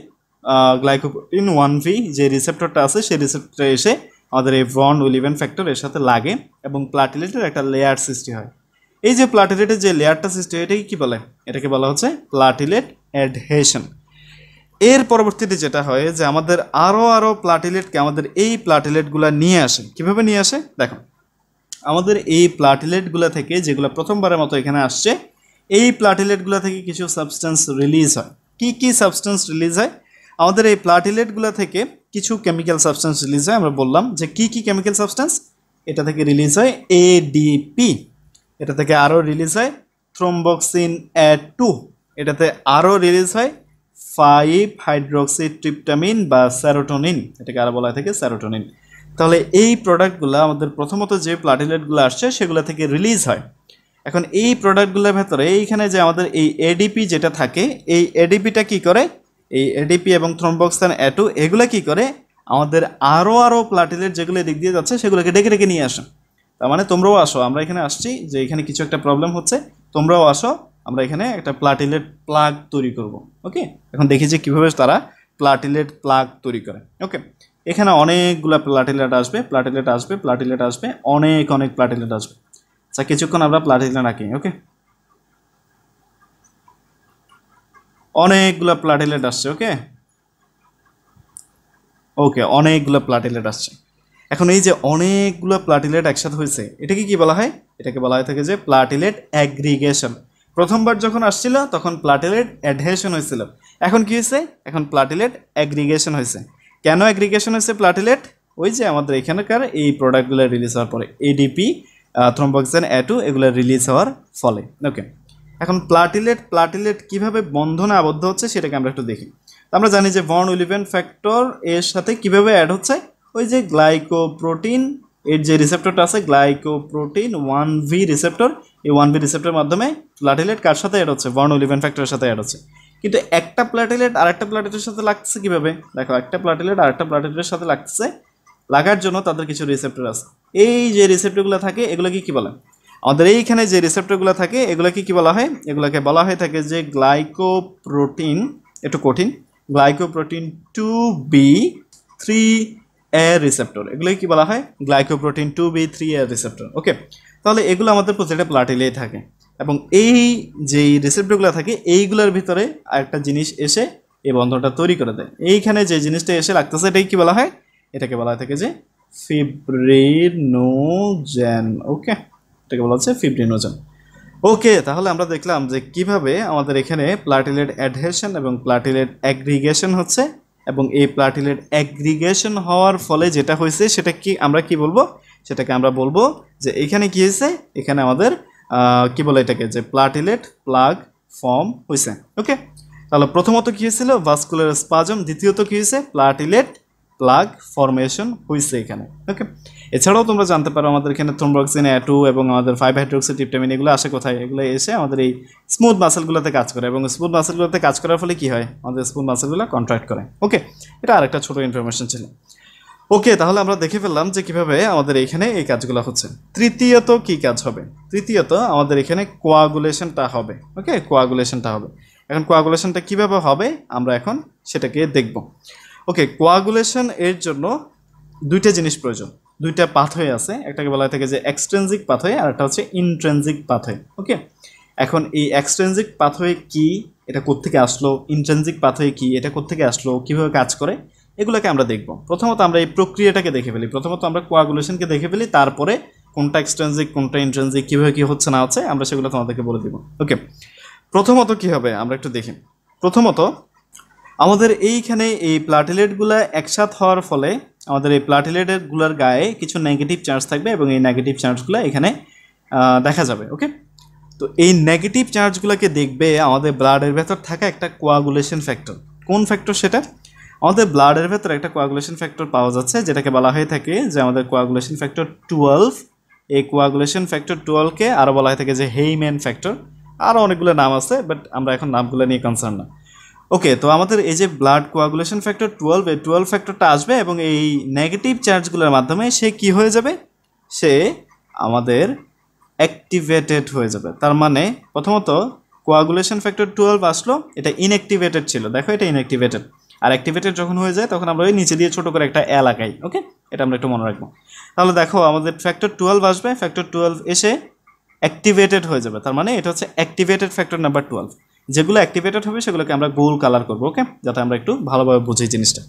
গ্লাইকোপ্রোটিন ওয়ান ভি যে রিসেপ্টরটা আছে সেই রিসেপ্টরে এসে আমাদের এই ভর্ন উলিভেন ফ্যাক্টর এর সাথে লাগে এবং প্লাটিলেটের একটা লেয়ার সৃষ্টি হয় এই যে প্লাটিলেটের যে লেয়ারটা সৃষ্টি হয় এটাকে কী বলে এটাকে বলা হচ্ছে প্লাটিলেট অ্যাডহেশন এর পরবর্তীতে যেটা হয় যে আমাদের আরও আরও প্লাটিলেটকে আমাদের এই প্লাটিলেটগুলো নিয়ে আসে কিভাবে নিয়ে আসে দেখো আমাদের এই প্লাটিলেটগুলো থেকে যেগুলো প্রথমবারের মতো এখানে আসছে এই প্লাটিলেটগুলো থেকে কিছু সাবস্টেন্স রিলিজ হয় কি কি সাবস্টেন্স রিলিজ হয় আমাদের এই প্লাটিলেটগুলো থেকে কিছু কেমিক্যাল সাবস্টেন্স রিলিজ হয় আমরা বললাম যে কি কি কেমিক্যাল সাবস্টেন্স এটা থেকে রিলিজ হয় এডিপি এটা থেকে আরও রিলিজ হয় থ্রোমবক্সিন অ্যাড টু এটাতে আরও রিলিজ হয় ফাইভ হাইড্রোক্সি ট্রিপটামিন বা স্যারোটোনিন এটাকে আরও বলা থাকে স্যারোটোনিন তাহলে এই প্রোডাক্টগুলো আমাদের প্রথমত যে প্লাটিলেটগুলো আসছে সেগুলো থেকে রিলিজ হয় এখন এই প্রোডাক্টগুলোর ভেতরে এইখানে যে আমাদের এই এডিপি যেটা থাকে এই এডিপিটা কি করে এই এডিপি এবং থ্রম্বক্সান অ্যাটু এগুলো কি করে আমাদের আরও আরও প্লাটিলেট যেগুলো দিক দিয়ে যাচ্ছে সেগুলোকে ডেকে ডেকে নিয়ে আসে তার মানে তোমরাও আসো আমরা এখানে আসছি যে এখানে কিছু একটা প্রবলেম হচ্ছে তোমরাও আসো আমরা এখানে একটা প্লাটিলেট প্লাগ তৈরি করব ওকে এখন দেখি যে কীভাবে তারা প্লাটিলেট প্লাগ তৈরি করে ওকে এখানে অনেকগুলো প্লাটিলেট আসবে প্লাটিলেট আসবে প্লাটিলেট আসবে অনেক অনেক প্লাটিলেট আসবে আচ্ছা কিছুক্ষণ আমরা প্লাটিলেট আঁকি ওকে অনেকগুলো প্লাটিলেট আসছে ওকে ওকে অনেকগুলো প্লাটিলেট আসছে এখন এই যে অনেকগুলো প্লাটিলেট একসাথে হয়েছে এটাকে কি বলা হয় এটাকে বলা হয়ে থাকে যে প্লাটিলেট অ্যাগ্রিগেশন প্রথমবার যখন আসছিল তখন প্লাটিলেট অ্যাডহেশন হয়েছিল এখন কি হয়েছে এখন প্লাটিলেট অ্যাগ্রিগেশন হয়েছে কেন অ্যাগ্রিগেশন হয়েছে প্লাটিলেট ওই যে আমাদের এখানকার এই প্রোডাক্টগুলো রিলিজ হওয়ার পরে এডিপি থ্রম্বক্সান অ্যাটু এগুলো রিলিজ হওয়ার ফলে ওকে এখন প্লাটিলেট প্লাটিলেট কিভাবে বন্ধনে আবদ্ধ হচ্ছে সেটাকে আমরা একটু দেখি আমরা জানি যে বন উইলিভেন ফ্যাক্টর এর সাথে কিভাবে অ্যাড হচ্ছে ওই যে গ্লাইকোপ্রোটিন এর যে রিসেপ্টরটা আছে গ্লাইকোপ্রোটিন ওয়ান ভি রিসেপ্টর এই ওয়ান ভি রিসেপ্টরের মাধ্যমে প্লাটিলেট কার সাথে অ্যাড হচ্ছে বর্ণ ইলেভেন ফ্যাক্টরের সাথে অ্যাড হচ্ছে কিন্তু একটা প্লাটিলেট আর একটা প্লাটিলেটের সাথে লাগছে কীভাবে দেখো একটা প্লাটিলেট আর একটা প্লাটিলেটের সাথে লাগছে লাগার জন্য তাদের কিছু রিসেপ্টর আছে এই যে রিসেপ্টরগুলো থাকে এগুলোকে কী বলে আমাদের এইখানে যে রিসেপ্টরগুলো থাকে এগুলোকে কী বলা হয় এগুলোকে বলা হয়ে থাকে যে গ্লাইকোপ্রোটিন একটু কঠিন glycoprotein two B three A receptor এগুলোই কি বলা হয় glycoprotein two B three A receptor okay তাহলে এগুলো আমাদের প্রতিটা প্লাটিলেই থাকে এবং এই যেই রিসেপ্টরগুলো থাকে এইগুলোর ভিতরে একটা জিনিস এসে এই বন্ধনটা তৈরি করে দেয় এইখানে যে জিনিসটা এসে লাগতেছে এটাই কি বলা হয় এটাকে বলা থাকে যে ফিব্রিনোজেন ওকে এটাকে বলা হচ্ছে ফিব্রিনোজেন ওকে তাহলে আমরা দেখলাম যে কিভাবে আমাদের এখানে প্লাটিলেট অ্যাডহেশন এবং প্লাটিলেট অ্যাগ্রিগেশন হচ্ছে এবং এই প্লাটিলেট অ্যাগ্রিগেশন হওয়ার ফলে যেটা হয়েছে সেটা কি আমরা কি বলবো সেটাকে আমরা বলবো যে এখানে কি হয়েছে এখানে আমাদের কি বলে এটাকে যে প্লাটিলেট প্লাগ ফর্ম হয়েছে ওকে তাহলে প্রথমত কী হয়েছিল ভাস্কুলার স্পাজম দ্বিতীয়ত কী হয়েছে প্লাটিলেট প্লাগ ফর্মেশন হয়েছে এখানে ওকে এছাড়াও তোমরা জানতে পারো আমাদের এখানে থ্রোম্বক্সিন অ্যাটু এবং আমাদের ফাইভ হাইড্রোক্সি টিপটামিন এগুলো আসে কোথায় এগুলো এসে আমাদের এই স্মুথ মাসেলগুলোতে কাজ করে এবং স্মুথ মাসেলগুলোতে কাজ করার ফলে কী হয় আমাদের স্মুথ মাসেলগুলো কন্ট্রাক্ট করে ওকে এটা আরেকটা ছোটো ইনফরমেশন ছিল ওকে তাহলে আমরা দেখে ফেললাম যে কীভাবে আমাদের এখানে এই কাজগুলো হচ্ছে তৃতীয়ত কি কাজ হবে তৃতীয়ত আমাদের এখানে কোয়াগুলেশনটা হবে ওকে কোয়াগুলেশনটা হবে এখন কোয়াগুলেশনটা কীভাবে হবে আমরা এখন সেটাকে দেখব ওকে কোয়াগুলেশন এর জন্য দুইটা জিনিস প্রয়োজন দুইটা পাথওয়ে আছে একটাকে বলা থাকে যে এক্সট্রেনজিক পাথওয়ে আর একটা হচ্ছে ইন্ট্রেনজিক পাথওয়ে ওকে এখন এই এক্সট্রেনজিক পাথওয়ে কি এটা কোত্থেকে আসলো ইন্ট্রেনজিক পাথওয়ে কি এটা কোত্থেকে আসলো কিভাবে কাজ করে এগুলোকে আমরা দেখব প্রথমত আমরা এই প্রক্রিয়াটাকে দেখে ফেলি প্রথমত আমরা কোয়াগুলেশনকে দেখে ফেলি তারপরে কোনটা এক্সট্রেনজিক কোনটা ইন্ট্রেনজিক কীভাবে কী হচ্ছে না হচ্ছে আমরা সেগুলো তোমাদেরকে বলে দেব ওকে প্রথমত কি হবে আমরা একটু দেখি প্রথমত আমাদের এইখানে এই প্লাটিলেটগুলো একসাথ হওয়ার ফলে আমাদের এই গুলার গায়ে কিছু নেগেটিভ চার্জ থাকবে এবং এই নেগেটিভ চার্জগুলো এখানে দেখা যাবে ওকে তো এই নেগেটিভ চার্জগুলোকে দেখবে আমাদের ব্লাডের ভেতর থাকা একটা কোয়াগুলেশন ফ্যাক্টর কোন ফ্যাক্টর সেটা আমাদের ব্লাডের ভেতর একটা কোয়াগুলেশন ফ্যাক্টর পাওয়া যাচ্ছে যেটাকে বলা হয়ে থাকে যে আমাদের কোয়াগুলেশন ফ্যাক্টর টুয়েলভ এই কোয়াগুলেশন ফ্যাক্টর টুয়েলভকে আরও বলা হয়ে থাকে যে হেইম্যান ফ্যাক্টর আরও অনেকগুলো নাম আছে বাট আমরা এখন নামগুলো নিয়ে কনসার্ন না ওকে তো আমাদের এই যে ব্লাড কোয়াগুলেশন ফ্যাক্টর টুয়েলভ এই টুয়েলভ ফ্যাক্টরটা আসবে এবং এই নেগেটিভ চার্জগুলোর মাধ্যমে সে কি হয়ে যাবে সে আমাদের অ্যাক্টিভেটেড হয়ে যাবে তার মানে প্রথমত কোয়াগুলেশন ফ্যাক্টর টুয়েলভ আসলো এটা ইনঅ্যাক্টিভেটেড ছিল দেখো এটা ইনঅ্যাক্টিভেটেড আর অ্যাক্টিভেটেড যখন হয়ে যায় তখন আমরা ওই নিচে দিয়ে ছোটো করে একটা এলাকায় ওকে এটা আমরা একটু মনে রাখবো তাহলে দেখো আমাদের ফ্যাক্টর টুয়েলভ আসবে ফ্যাক্টর টুয়েলভ এসে অ্যাক্টিভেটেড হয়ে যাবে তার মানে এটা হচ্ছে অ্যাক্টিভেটেড ফ্যাক্টর নাম্বার টুয়েলভ যেগুলো অ্যাক্টিভেটেড হবে সেগুলোকে আমরা গোল কালার করব ওকে যাতে আমরা একটু ভালোভাবে বুঝি জিনিসটা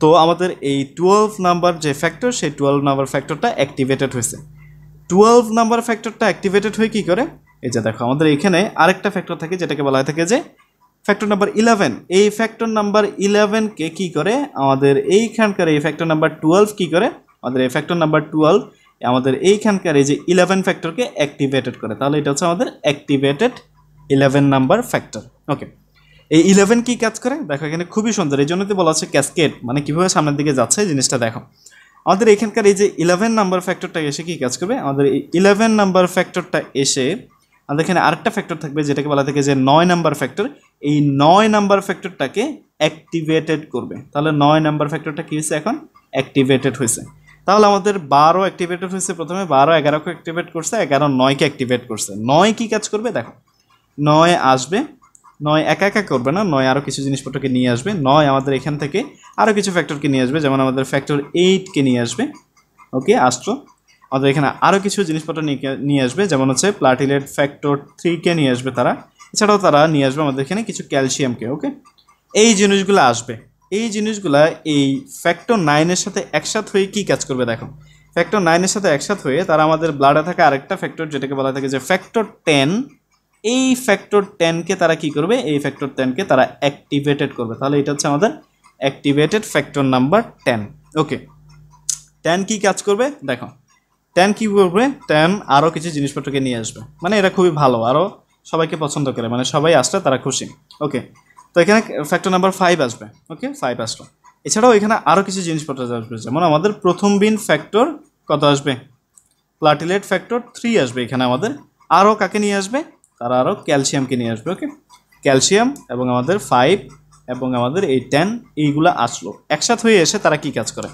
তো আমাদের এই টুয়েলভ নাম্বার যে ফ্যাক্টর সেই টুয়েলভ নাম্বার ফ্যাক্টরটা অ্যাক্টিভেটেড হয়েছে টুয়েলভ নাম্বার ফ্যাক্টরটা অ্যাক্টিভেটেড হয়ে কী করে এই যে দেখো আমাদের এখানে আরেকটা ফ্যাক্টর থাকে যেটাকে বলা হয়ে থাকে যে ফ্যাক্টর নাম্বার ইলেভেন এই ফ্যাক্টর নাম্বার ইলেভেনকে কী করে আমাদের এইখানকার এই ফ্যাক্টর নাম্বার টুয়েলভ কী করে আমাদের এই ফ্যাক্টর নাম্বার টুয়েলভ আমাদের এইখানকার এই যে ইলেভেন ফ্যাক্টরকে অ্যাক্টিভেটেড করে তাহলে এটা হচ্ছে আমাদের activated eleven number factor okay এই ইলেভেন কি কাজ করে দেখো এখানে খুবই সুন্দর এই জন্যতে বলা আছে ক্যাসকেট মানে কীভাবে সামনের দিকে যাচ্ছে এই জিনিসটা দেখো আমাদের এখানকার এই যে ইলেভেন নাম্বার ফ্যাক্টরটা এসে কি কাজ করবে আমাদের এই ইলেভেন নাম্বার ফ্যাক্টরটা এসে আমাদের এখানে আরেকটা ফ্যাক্টর থাকবে যেটাকে বলা থাকে যে নয় নাম্বার ফ্যাক্টর এই নয় নাম্বার ফ্যাক্টরটাকে অ্যাক্টিভেটেড করবে তাহলে নয় নাম্বার ফ্যাক্টরটা কী হয়েছে এখন অ্যাক্টিভেটেড হয়েছে তাহলে আমাদের বারো অ্যাক্টিভেটেড হয়েছে প্রথমে বারো এগারোকে অ্যাক্টিভেট করছে এগারো নয়কে অ্যাক্টিভেট করছে নয় কি কাজ করবে দেখো নয় আসবে নয় একা একা করবে না নয় আরও কিছু জিনিসপত্রকে নিয়ে আসবে নয় আমাদের এখান থেকে আরও কিছু ফ্যাক্টরকে নিয়ে আসবে যেমন আমাদের ফ্যাক্টর এইটকে নিয়ে আসবে ওকে আসতো আমাদের এখানে আরও কিছু জিনিসপত্র নিয়ে আসবে যেমন হচ্ছে প্লাটিলেট ফ্যাক্টর থ্রিকে নিয়ে আসবে তারা এছাড়াও তারা নিয়ে আসবে আমাদের এখানে কিছু ক্যালসিয়ামকে ওকে এই জিনিসগুলো আসবে এই জিনিসগুলা এই ফ্যাক্টর নাইনের সাথে একসাথ হয়ে কি কাজ করবে দেখো ফ্যাক্টর নাইনের সাথে একসাথ হয়ে তারা আমাদের ব্লাডে থাকা আরেকটা ফ্যাক্টর যেটাকে বলা থাকে যে ফ্যাক্টর টেন এই ফ্যাক্টর টেনকে তারা কি করবে এই ফ্যাক্টর টেনকে তারা অ্যাক্টিভেটেড করবে তাহলে এটা হচ্ছে আমাদের activated factor number ten okay ten কি কাজ করবে দেখো টেন কি করবে টেন আরও কিছু জিনিসপত্রকে নিয়ে আসবে মানে এটা খুবই ভালো আরও সবাইকে পছন্দ করে মানে সবাই আসলে তারা খুশি ওকে তো এখানে ফ্যাক্টর নাম্বার ফাইভ আসবে ওকে ফাইভ আসলো এছাড়াও এখানে আরও কিছু জিনিসপত্র আসবে যেমন আমাদের প্রথম বিন ফ্যাক্টর কত আসবে প্লাটিলেট ফ্যাক্টর থ্রি আসবে এখানে আমাদের আরও কাকে নিয়ে আসবে তারা আরও ক্যালসিয়ামকে নিয়ে আসবে ওকে ক্যালসিয়াম এবং আমাদের ফাইভ এবং আমাদের এই টেন এইগুলো আসলো একসাথে হয়ে এসে তারা কি কাজ করে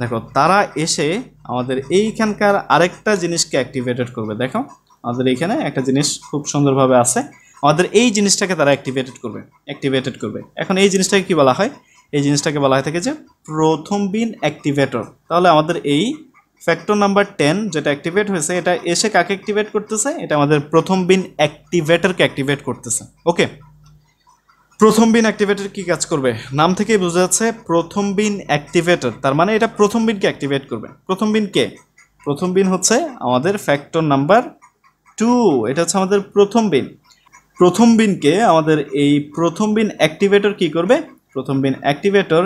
দেখো তারা এসে আমাদের এইখানকার আরেকটা জিনিসকে অ্যাক্টিভেটেড করবে দেখো আমাদের এইখানে একটা জিনিস খুব সুন্দরভাবে আছে আমাদের এই জিনিসটাকে তারা অ্যাক্টিভেটেড করবে অ্যাক্টিভেটেড করবে এখন এই জিনিসটাকে কি বলা হয় এই জিনিসটাকে বলা হয়ে থাকে যে প্রথম বিন অ্যাক্টিভেটর তাহলে আমাদের এই ফ্যাক্টর নাম্বার টেন যেটা অ্যাক্টিভেট হয়েছে এটা এসে কাকে অ্যাক্টিভেট করতেছে এটা আমাদের প্রথম বিন অ্যাক্টিভেটরকে অ্যাক্টিভেট করতেছে ওকে প্রথম বিন অ্যাক্টিভেটর কী কাজ করবে নাম থেকেই বোঝা যাচ্ছে প্রথম বিন অ্যাক্টিভেটর তার মানে এটা প্রথম বিনকে অ্যাক্টিভেট করবে প্রথম বিন কে প্রথম বিন হচ্ছে আমাদের ফ্যাক্টর নাম্বার টু এটা হচ্ছে আমাদের প্রথম বিন প্রথম বিনকে আমাদের এই প্রথম বিন অ্যাক্টিভেটর কী করবে প্রথম বিন অ্যাক্টিভেটর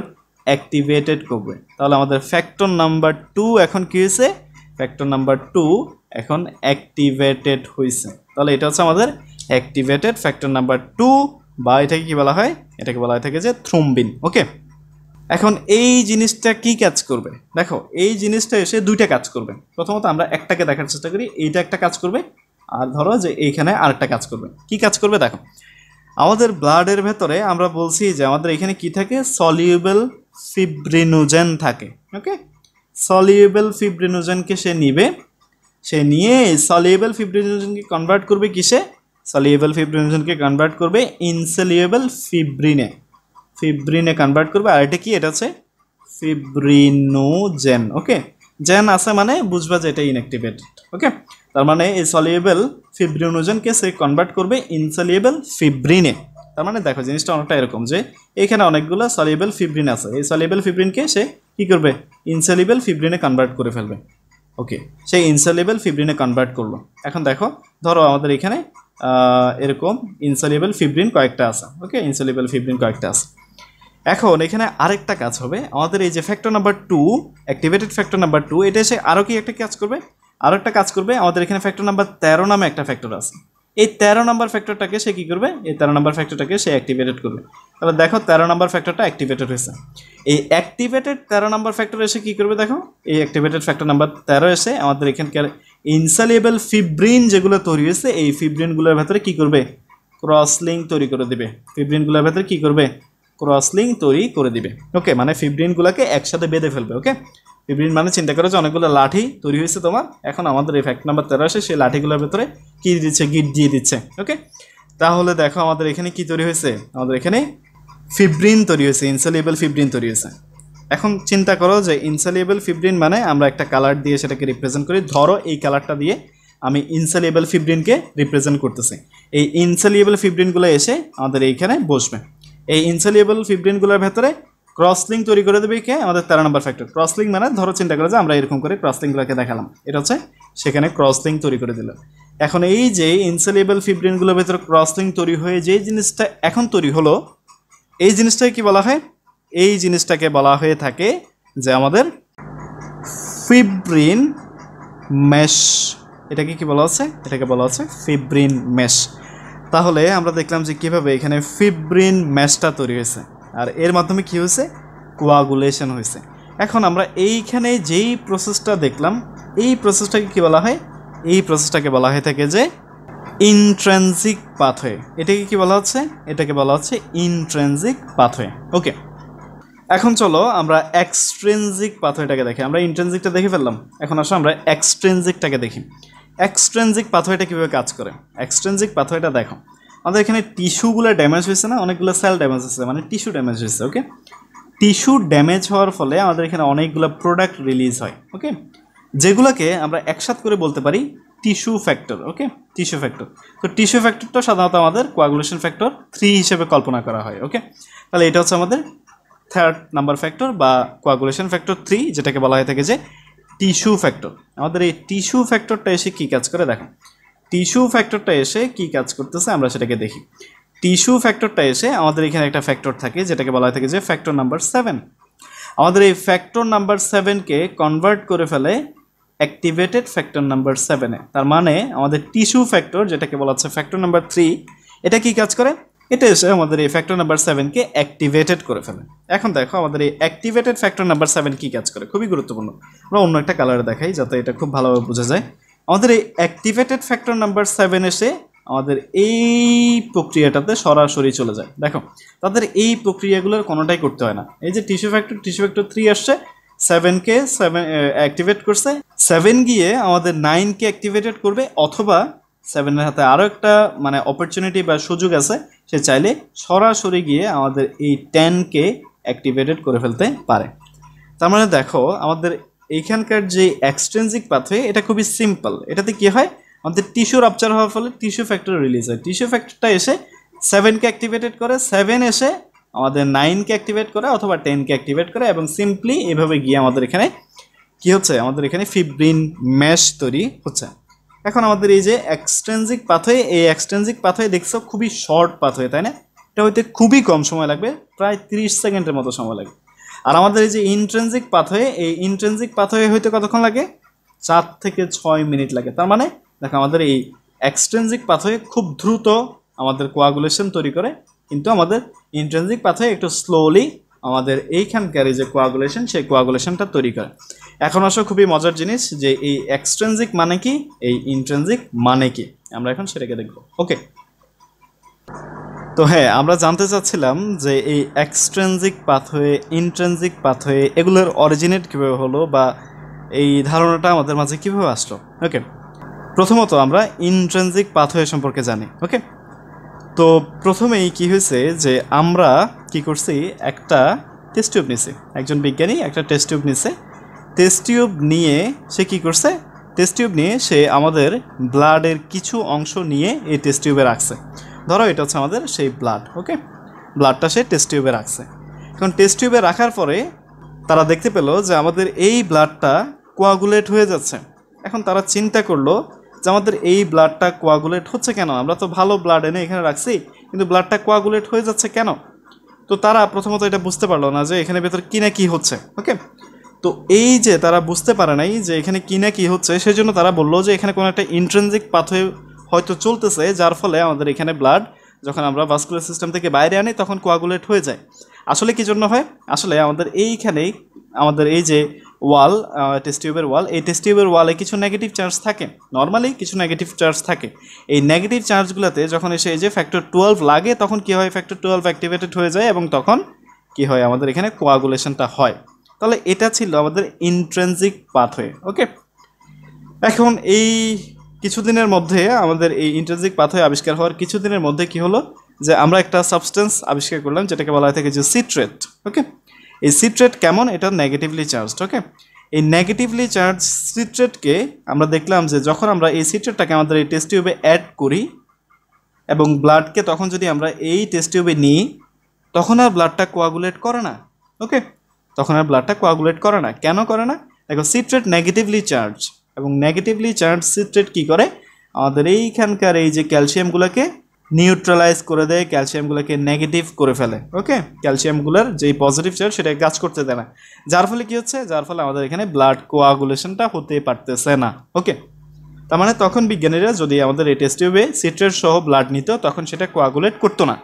অ্যাক্টিভেটেড করবে তাহলে আমাদের ফ্যাক্টর নাম্বার টু এখন কী হয়েছে ফ্যাক্টর নাম্বার টু এখন অ্যাক্টিভেটেড হয়েছে তাহলে এটা হচ্ছে আমাদের অ্যাক্টিভেটেড ফ্যাক্টর নাম্বার টু বা এটাকে কী বলা হয় এটাকে বলা হয় থাকে যে থ্রোম্বিন ওকে এখন এই জিনিসটা কি কাজ করবে দেখো এই জিনিসটা এসে দুইটা কাজ করবে প্রথমত আমরা একটাকে দেখার চেষ্টা করি এইটা একটা কাজ করবে আর ধরো যে এইখানে আরেকটা কাজ করবে কি কাজ করবে দেখো আমাদের ব্লাডের ভেতরে আমরা বলছি যে আমাদের এখানে কি থাকে সলিউবেল ফিব্রিনোজেন থাকে ওকে সলিউবেল ফিব্রিনোজেনকে সে নিবে সে নিয়ে সলিউবল ফিব্রিনোজেনকে কনভার্ট করবে কিসে সলিউবল ফিব্রিনোজেনকে কনভার্ট করবে ইনসলিউবল ফিব্রিনে ফিব্রিনে কনভার্ট করবে আর এটা কি এটা হচ্ছে ফিব্রিনোজেন ওকে জেন আছে মানে বুঝবা যে এটা ইনঅ্যাক্টিভেটেড ওকে তার মানে এই সলিউবেল ফিব্রিনোজেনকে সে কনভার্ট করবে ইনসলিউবল ফিব্রিনে তার মানে দেখো জিনিসটা অনেকটা এরকম যে এখানে অনেকগুলো সলিবেল ফিব্রিন আছে এই সলিবেল ফিব্রিনকে সে কী করবে ইনসলিবেল ফিব্রিনে কনভার্ট করে ফেলবে ওকে সে ইনসলিবেল ফিব্রিনে কনভার্ট করলো এখন দেখো ধরো আমাদের এখানে এরকম ইনসলিবেল ফিব্রিন কয়েকটা আছে ওকে ইনসলিবেল ফিব্রিন কয়েকটা আছে এখন এখানে আরেকটা কাজ হবে আমাদের এই যে factor number two activated factor number two এটা এসে আরও কি একটা কাজ করবে আরও একটা কাজ করবে আমাদের এখানে ফ্যাক্টর নাম্বার তেরো নামে একটা ফ্যাক্টর আছে এই তেরো নম্বর ফ্যাক্টরটাকে সে কী করবে এই তেরো নম্বর ফ্যাক্টরটাকে সে অ্যাক্টিভেটেড করবে তাহলে দেখো তেরো নম্বর ফ্যাক্টরটা অ্যাক্টিভেটেড হয়েছে এই অ্যাক্টিভেটেড তেরো নম্বর ফ্যাক্টর এসে কী করবে দেখো এই অ্যাক্টিভেটেড ফ্যাক্টর নাম্বার তেরো এসে আমাদের এখানকার ইনসালিয়েবল ফিব্রিন যেগুলো তৈরি হয়েছে এই ফিব্রিনগুলোর ভেতরে কী করবে ক্রসলিং তৈরি করে দেবে ফিব্রিনগুলোর ভেতরে কী করবে ক্রসলিং তৈরি করে দিবে ওকে মানে ফিব্রিনগুলোকে একসাথে বেঁধে ফেলবে ওকে বিভিন্ন মানে চিন্তা করো যে অনেকগুলো লাঠি তৈরি হয়েছে তোমার এখন আমাদের এই ফ্যাক্ট নাম্বার তেরো আসে সেই লাঠিগুলোর ভেতরে কী দিচ্ছে গিট দিয়ে দিচ্ছে ওকে তাহলে দেখো আমাদের এখানে কি তৈরি হয়েছে আমাদের এখানে ফিব্রিন তৈরি হয়েছে ইনসালিয়েবল ফিব্রিন তৈরি হয়েছে এখন চিন্তা করো যে ইনসালিয়েবল ফিব্রিন মানে আমরা একটা কালার দিয়ে সেটাকে রিপ্রেজেন্ট করি ধরো এই কালারটা দিয়ে আমি ইনসালিয়েবল ফিব্রিনকে রিপ্রেজেন্ট করতেছি এই ইনসালিয়েবল ফিব্রিনগুলো এসে আমাদের এইখানে বসবে এই ইনসালিয়েবল ফিব্রিনগুলোর ভেতরে ক্রসলিং তৈরি করে দেবে কে আমাদের তেরো নম্বর ফ্যাক্টর ক্রসলিং মানে ধরো চিন্তা করে যে আমরা এরকম করে ক্রসলিংগুলোকে দেখালাম এটা হচ্ছে সেখানে ক্রসলিং তৈরি করে দিল এখন এই যে ইনসেলেবল ফিব্রিনগুলোর ভেতরে ক্রসলিং তৈরি হয়ে যে জিনিসটা এখন তৈরি হলো এই জিনিসটাকে কি বলা হয় এই জিনিসটাকে বলা হয়ে থাকে যে আমাদের ফিব্রিন মেশ এটাকে কি বলা হচ্ছে এটাকে বলা হচ্ছে ফিব্রিন মেশ তাহলে আমরা দেখলাম যে কীভাবে এখানে ফিব্রিন ম্যাশটা তৈরি হয়েছে আর এর মাধ্যমে কি হয়েছে কোয়াগুলেশন হয়েছে এখন আমরা এইখানে যেই প্রসেসটা দেখলাম এই প্রসেসটাকে কি বলা হয় এই প্রসেসটাকে বলা হয়ে থাকে যে ইনট্রেনজিক পাথওয়ে এটাকে কি বলা হচ্ছে এটাকে বলা হচ্ছে ইন্ট্রেন্সিক পাথওয়ে ওকে এখন চলো আমরা এক্সট্রেনজিক পাথওয়েটাকে দেখি আমরা ইন্ট্রেনজিকটা দেখে ফেললাম এখন আসো আমরা এক্সট্রেনজিকটাকে দেখি এক্সট্রেনজিক পাথওয়েটা কীভাবে কাজ করে এক্সট্রেনজিক পাথওয়েটা দেখো আমাদের এখানে টিস্যুগুলো ড্যামেজ হয়েছে না অনেকগুলো সেল ড্যামেজ হয়েছে মানে টিস্যু ড্যামেজ হয়েছে ওকে টিস্যু ড্যামেজ হওয়ার ফলে আমাদের এখানে অনেকগুলো প্রোডাক্ট রিলিজ হয় ওকে যেগুলোকে আমরা একসাথ করে বলতে পারি tissue factor okay tissue factor তো টিস্যু ফ্যাক্টরটা সাধারণত আমাদের কোয়াগুলেশন ফ্যাক্টর থ্রি হিসেবে কল্পনা করা হয় ওকে তাহলে এটা হচ্ছে আমাদের থার্ড নাম্বার ফ্যাক্টর বা কোয়াগুলেশন ফ্যাক্টর থ্রি যেটাকে বলা হয়ে থাকে যে টিস্যু ফ্যাক্টর আমাদের এই টিস্যু ফ্যাক্টরটা এসে কী কাজ করে দেখো টিস্যু ফ্যাক্টরটা এসে কি কাজ করতেছে আমরা সেটাকে দেখি টিস্যু ফ্যাক্টরটা এসে আমাদের এখানে একটা ফ্যাক্টর থাকে যেটাকে বলা থাকে যে ফ্যাক্টর নাম্বার সেভেন আমাদের এই ফ্যাক্টর নাম্বার সেভেনকে কনভার্ট করে ফেলে অ্যাক্টিভেটেড ফ্যাক্টর নাম্বার সেভেনে তার মানে আমাদের টিস্যু ফ্যাক্টর যেটাকে বলা হচ্ছে ফ্যাক্টর নাম্বার থ্রি এটা কি কাজ করে এটা এসে আমাদের এই ফ্যাক্টর নাম্বার সেভেনকে অ্যাক্টিভেটেড করে ফেলে এখন দেখো আমাদের এই অ্যাক্টিভেটেড ফ্যাক্টর নাম্বার সেভেন কী কাজ করে খুবই গুরুত্বপূর্ণ আমরা অন্য একটা কালারে দেখাই যাতে এটা খুব ভালোভাবে বোঝা যায় আমাদের এই অ্যাক্টিভেটেড ফ্যাক্টর নাম্বার সেভেন এসে আমাদের এই প্রক্রিয়াটাতে সরাসরি চলে যায় দেখো তাদের এই প্রক্রিয়াগুলোর কোনোটাই করতে হয় না এই যে tissue factor tissue factor three আসছে সেভেনকে সেভেন অ্যাক্টিভেট করছে সেভেন গিয়ে আমাদের নাইনকে অ্যাক্টিভেটেড করবে অথবা সেভেনের হাতে আরও একটা মানে অপরচুনিটি বা সুযোগ আছে সে চাইলে সরাসরি গিয়ে আমাদের এই টেনকে অ্যাক্টিভেটেড করে ফেলতে পারে তার মানে দেখো আমাদের এইখানকার যে এক্সটেন্সিক পাথওয়ে এটা খুবই সিম্পল এটাতে কি হয় আমাদের টিস্যু রাপচার হওয়ার ফলে টিস্যু ফ্যাক্টর রিলিজ হয় টিস্যু ফ্যাক্টরটা এসে সেভেনকে অ্যাক্টিভেটেড করে সেভেন এসে আমাদের নাইনকে অ্যাক্টিভেট করে অথবা টেনকে অ্যাক্টিভেট করে এবং সিম্পলি এভাবে গিয়ে আমাদের এখানে কি হচ্ছে আমাদের এখানে ফিব্রিন ম্যাশ তৈরি হচ্ছে এখন আমাদের এই যে এক্সটেন্সিক পাথওয়ে এই এক্সটেন্সিক পাথওয়ে দেখছো খুবই শর্ট পাথওয়ে তাই না এটা হইতে খুবই কম সময় লাগবে প্রায় 30 সেকেন্ডের মতো সময় লাগবে আর আমাদের এই যে ইন্ট্রেন্সিক পাথওয়ে এই ইন্ট্রেন্সিক পাথওয়ে হইতে কতক্ষণ লাগে চার থেকে ছয় মিনিট লাগে তার মানে দেখো আমাদের এই এক্সট্রেন্সিক পাথওয়ে খুব দ্রুত আমাদের কোয়াগুলেশন তৈরি করে কিন্তু আমাদের ইন্ট্রেন্সিক পাথওয়ে একটু স্লোলি আমাদের এইখানকার যে কোয়াগুলেশন সেই কোয়াগুলেশনটা তৈরি করে এখন আসো খুবই মজার জিনিস যে এই এক্সট্রেনজিক মানে কি এই ইন্ট্রেন্সিক মানে কি আমরা এখন সেটাকে দেখব ওকে তো হ্যাঁ আমরা জানতে চাচ্ছিলাম যে এই এক্সট্রেনজিক পাথওয়ে ইন্ট্রেনজিক পাথওয়ে এগুলোর অরিজিনেট কীভাবে হলো বা এই ধারণাটা আমাদের মাঝে কীভাবে আসলো ওকে প্রথমত আমরা ইন্ট্রেনজিক পাথওয়ে সম্পর্কে জানি ওকে তো প্রথমেই কি হয়েছে যে আমরা কি করছি একটা টেস্ট টিউব নিছি একজন বিজ্ঞানী একটা টেস্ট টিউব নিছে টেস্ট টিউব নিয়ে সে কি করছে টেস্ট টিউব নিয়ে সে আমাদের ব্লাডের কিছু অংশ নিয়ে এই টেস্ট টিউবে রাখছে ধরো এটা হচ্ছে আমাদের সেই ব্লাড ওকে ব্লাডটা সে টেস্ট টিউবে রাখছে এখন টেস্ট টিউবে রাখার পরে তারা দেখতে পেল যে আমাদের এই ব্লাডটা কোয়াগুলেট হয়ে যাচ্ছে এখন তারা চিন্তা করলো যে আমাদের এই ব্লাডটা কোয়াগুলেট হচ্ছে কেন আমরা তো ভালো ব্লাড এনে এখানে রাখছি কিন্তু ব্লাডটা কোয়াগুলেট হয়ে যাচ্ছে কেন তো তারা প্রথমত এটা বুঝতে পারলো না যে এখানে ভেতর কী না কী হচ্ছে ওকে তো এই যে তারা বুঝতে পারে নাই যে এখানে কি না কী হচ্ছে সেজন্য তারা বললো যে এখানে কোনো একটা ইন্ট্রেন্সিক পাথওয়ে হয়তো চলতেছে যার ফলে আমাদের এখানে ব্লাড যখন আমরা ভাস্কুলার সিস্টেম থেকে বাইরে আনি তখন কোয়াগুলেট হয়ে যায় আসলে কি জন্য হয় আসলে আমাদের এইখানেই আমাদের এই যে ওয়াল টেস্ট টিউবের ওয়াল এই টেস্ট টিউবের ওয়ালে কিছু নেগেটিভ চার্জ থাকে নর্মালি কিছু নেগেটিভ চার্জ থাকে এই নেগেটিভ চার্জগুলোতে যখন এসে এই যে ফ্যাক্টর টুয়েলভ লাগে তখন কি হয় ফ্যাক্টর টুয়েলভ অ্যাক্টিভেটেড হয়ে যায় এবং তখন কি হয় আমাদের এখানে কোয়াগুলেশনটা হয় তাহলে এটা ছিল আমাদের ইন্ট্রেন্সিক পাথওয়ে ওকে এখন এই কিছুদিনের মধ্যে আমাদের এই ইন্টারজিক পাথওয়ে আবিষ্কার হওয়ার কিছুদিনের মধ্যে কি হলো যে আমরা একটা সাবস্টেন্স আবিষ্কার করলাম যেটাকে বলা হয়ে থাকে যে সিট্রেট ওকে এই সিট্রেট কেমন এটা নেগেটিভলি চার্জড ওকে এই নেগেটিভলি চার্জ সিট্রেটকে আমরা দেখলাম যে যখন আমরা এই সিট্রেটটাকে আমাদের এই টেস্ট টিউবে অ্যাড করি এবং ব্লাডকে তখন যদি আমরা এই টেস্ট টিউবে নিই তখন আর ব্লাডটা কোয়াগুলেট করে না ওকে তখন আর ব্লাডটা কোয়াগুলেট করে না কেন করে না দেখো সিট্রেট নেগেটিভলি চার্জ এবং নেগেটিভলি চার্জ সিট্রেট কী করে আমাদের এইখানকার এই যে ক্যালসিয়ামগুলোকে নিউট্রালাইজ করে দেয় ক্যালসিয়ামগুলোকে নেগেটিভ করে ফেলে ওকে ক্যালসিয়ামগুলোর যে পজিটিভ চার্জ সেটা কাজ করতে দেয় না যার ফলে কী হচ্ছে যার ফলে আমাদের এখানে ব্লাড কোয়াগুলেশনটা হতে পারতেছে না ওকে তার মানে তখন বিজ্ঞানীরা যদি আমাদের এই টেস্ট টিউবে সিট্রেট সহ ব্লাড নিত তখন সেটা কোয়াগুলেট করতো না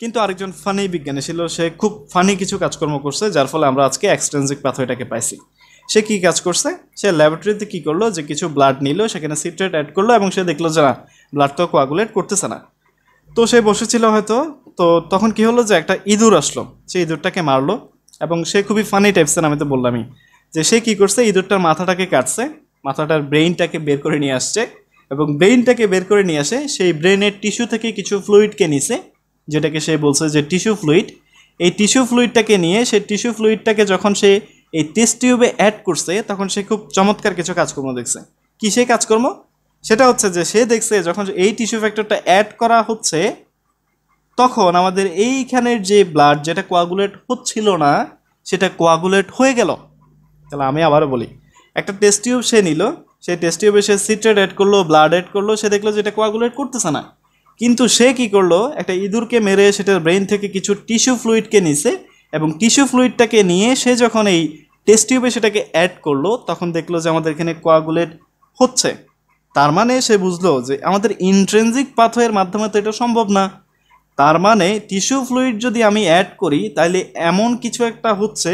কিন্তু আরেকজন ফানি বিজ্ঞানী ছিল সে খুব ফানি কিছু কাজকর্ম করছে যার ফলে আমরা আজকে এক্সটেন্সিক প্যাথওয়েটাকে পাইছি সে কি কাজ করছে সে ল্যাবরেটরিতে কি করলো যে কিছু ব্লাড নিল সেখানে সিট্রেট অ্যাড করলো এবং সে দেখলো যে না ব্লাড তো কোয়াগুলেট করতেছে না তো সে বসেছিল হয়তো তো তখন কি হলো যে একটা ইঁদুর আসলো সে ইঁদুরটাকে মারলো এবং সে খুবই ফানি টাইপসের আমি তো বললামই যে সে কি করছে ইঁদুরটার মাথাটাকে কাটছে মাথাটার ব্রেইনটাকে বের করে নিয়ে আসছে এবং ব্রেইনটাকে বের করে নিয়ে আসে সেই ব্রেনের টিস্যু থেকে কিছু ফ্লুইডকে নিছে যেটাকে সে বলছে যে টিস্যু ফ্লুইড এই টিস্যু ফ্লুইডটাকে নিয়ে সে টিস্যু ফ্লুইডটাকে যখন সে এই টেস্ট টিউবে অ্যাড করছে তখন সে খুব চমৎকার কিছু কাজকর্ম দেখছে কি সেই কাজকর্ম সেটা হচ্ছে যে সে দেখছে যখন এই টিস্যু ফ্যাক্টরটা অ্যাড করা হচ্ছে তখন আমাদের এইখানের যে ব্লাড যেটা কোয়াগুলেট হচ্ছিল না সেটা কোয়াগুলেট হয়ে গেল তাহলে আমি আবারও বলি একটা টেস্ট টিউব সে নিল সেই টেস্ট টিউবে সে সিট্রেট অ্যাড করলো ব্লাড অ্যাড করলো সে দেখলো যে এটা কোয়াগুলেট করতেছে না কিন্তু সে কি করলো একটা ইঁদুরকে মেরে সেটার ব্রেন থেকে কিছু টিস্যু ফ্লুইডকে নিছে এবং টিস্যু ফ্লুইডটাকে নিয়ে সে যখন এই টেস্ট টিউবে সেটাকে অ্যাড করলো তখন দেখলো যে আমাদের এখানে কোয়াগুলেট হচ্ছে তার মানে সে বুঝলো যে আমাদের ইন্ট্রেন্সিক পাথওয়ের মাধ্যমে তো এটা সম্ভব না তার মানে টিস্যু ফ্লুইড যদি আমি অ্যাড করি তাহলে এমন কিছু একটা হচ্ছে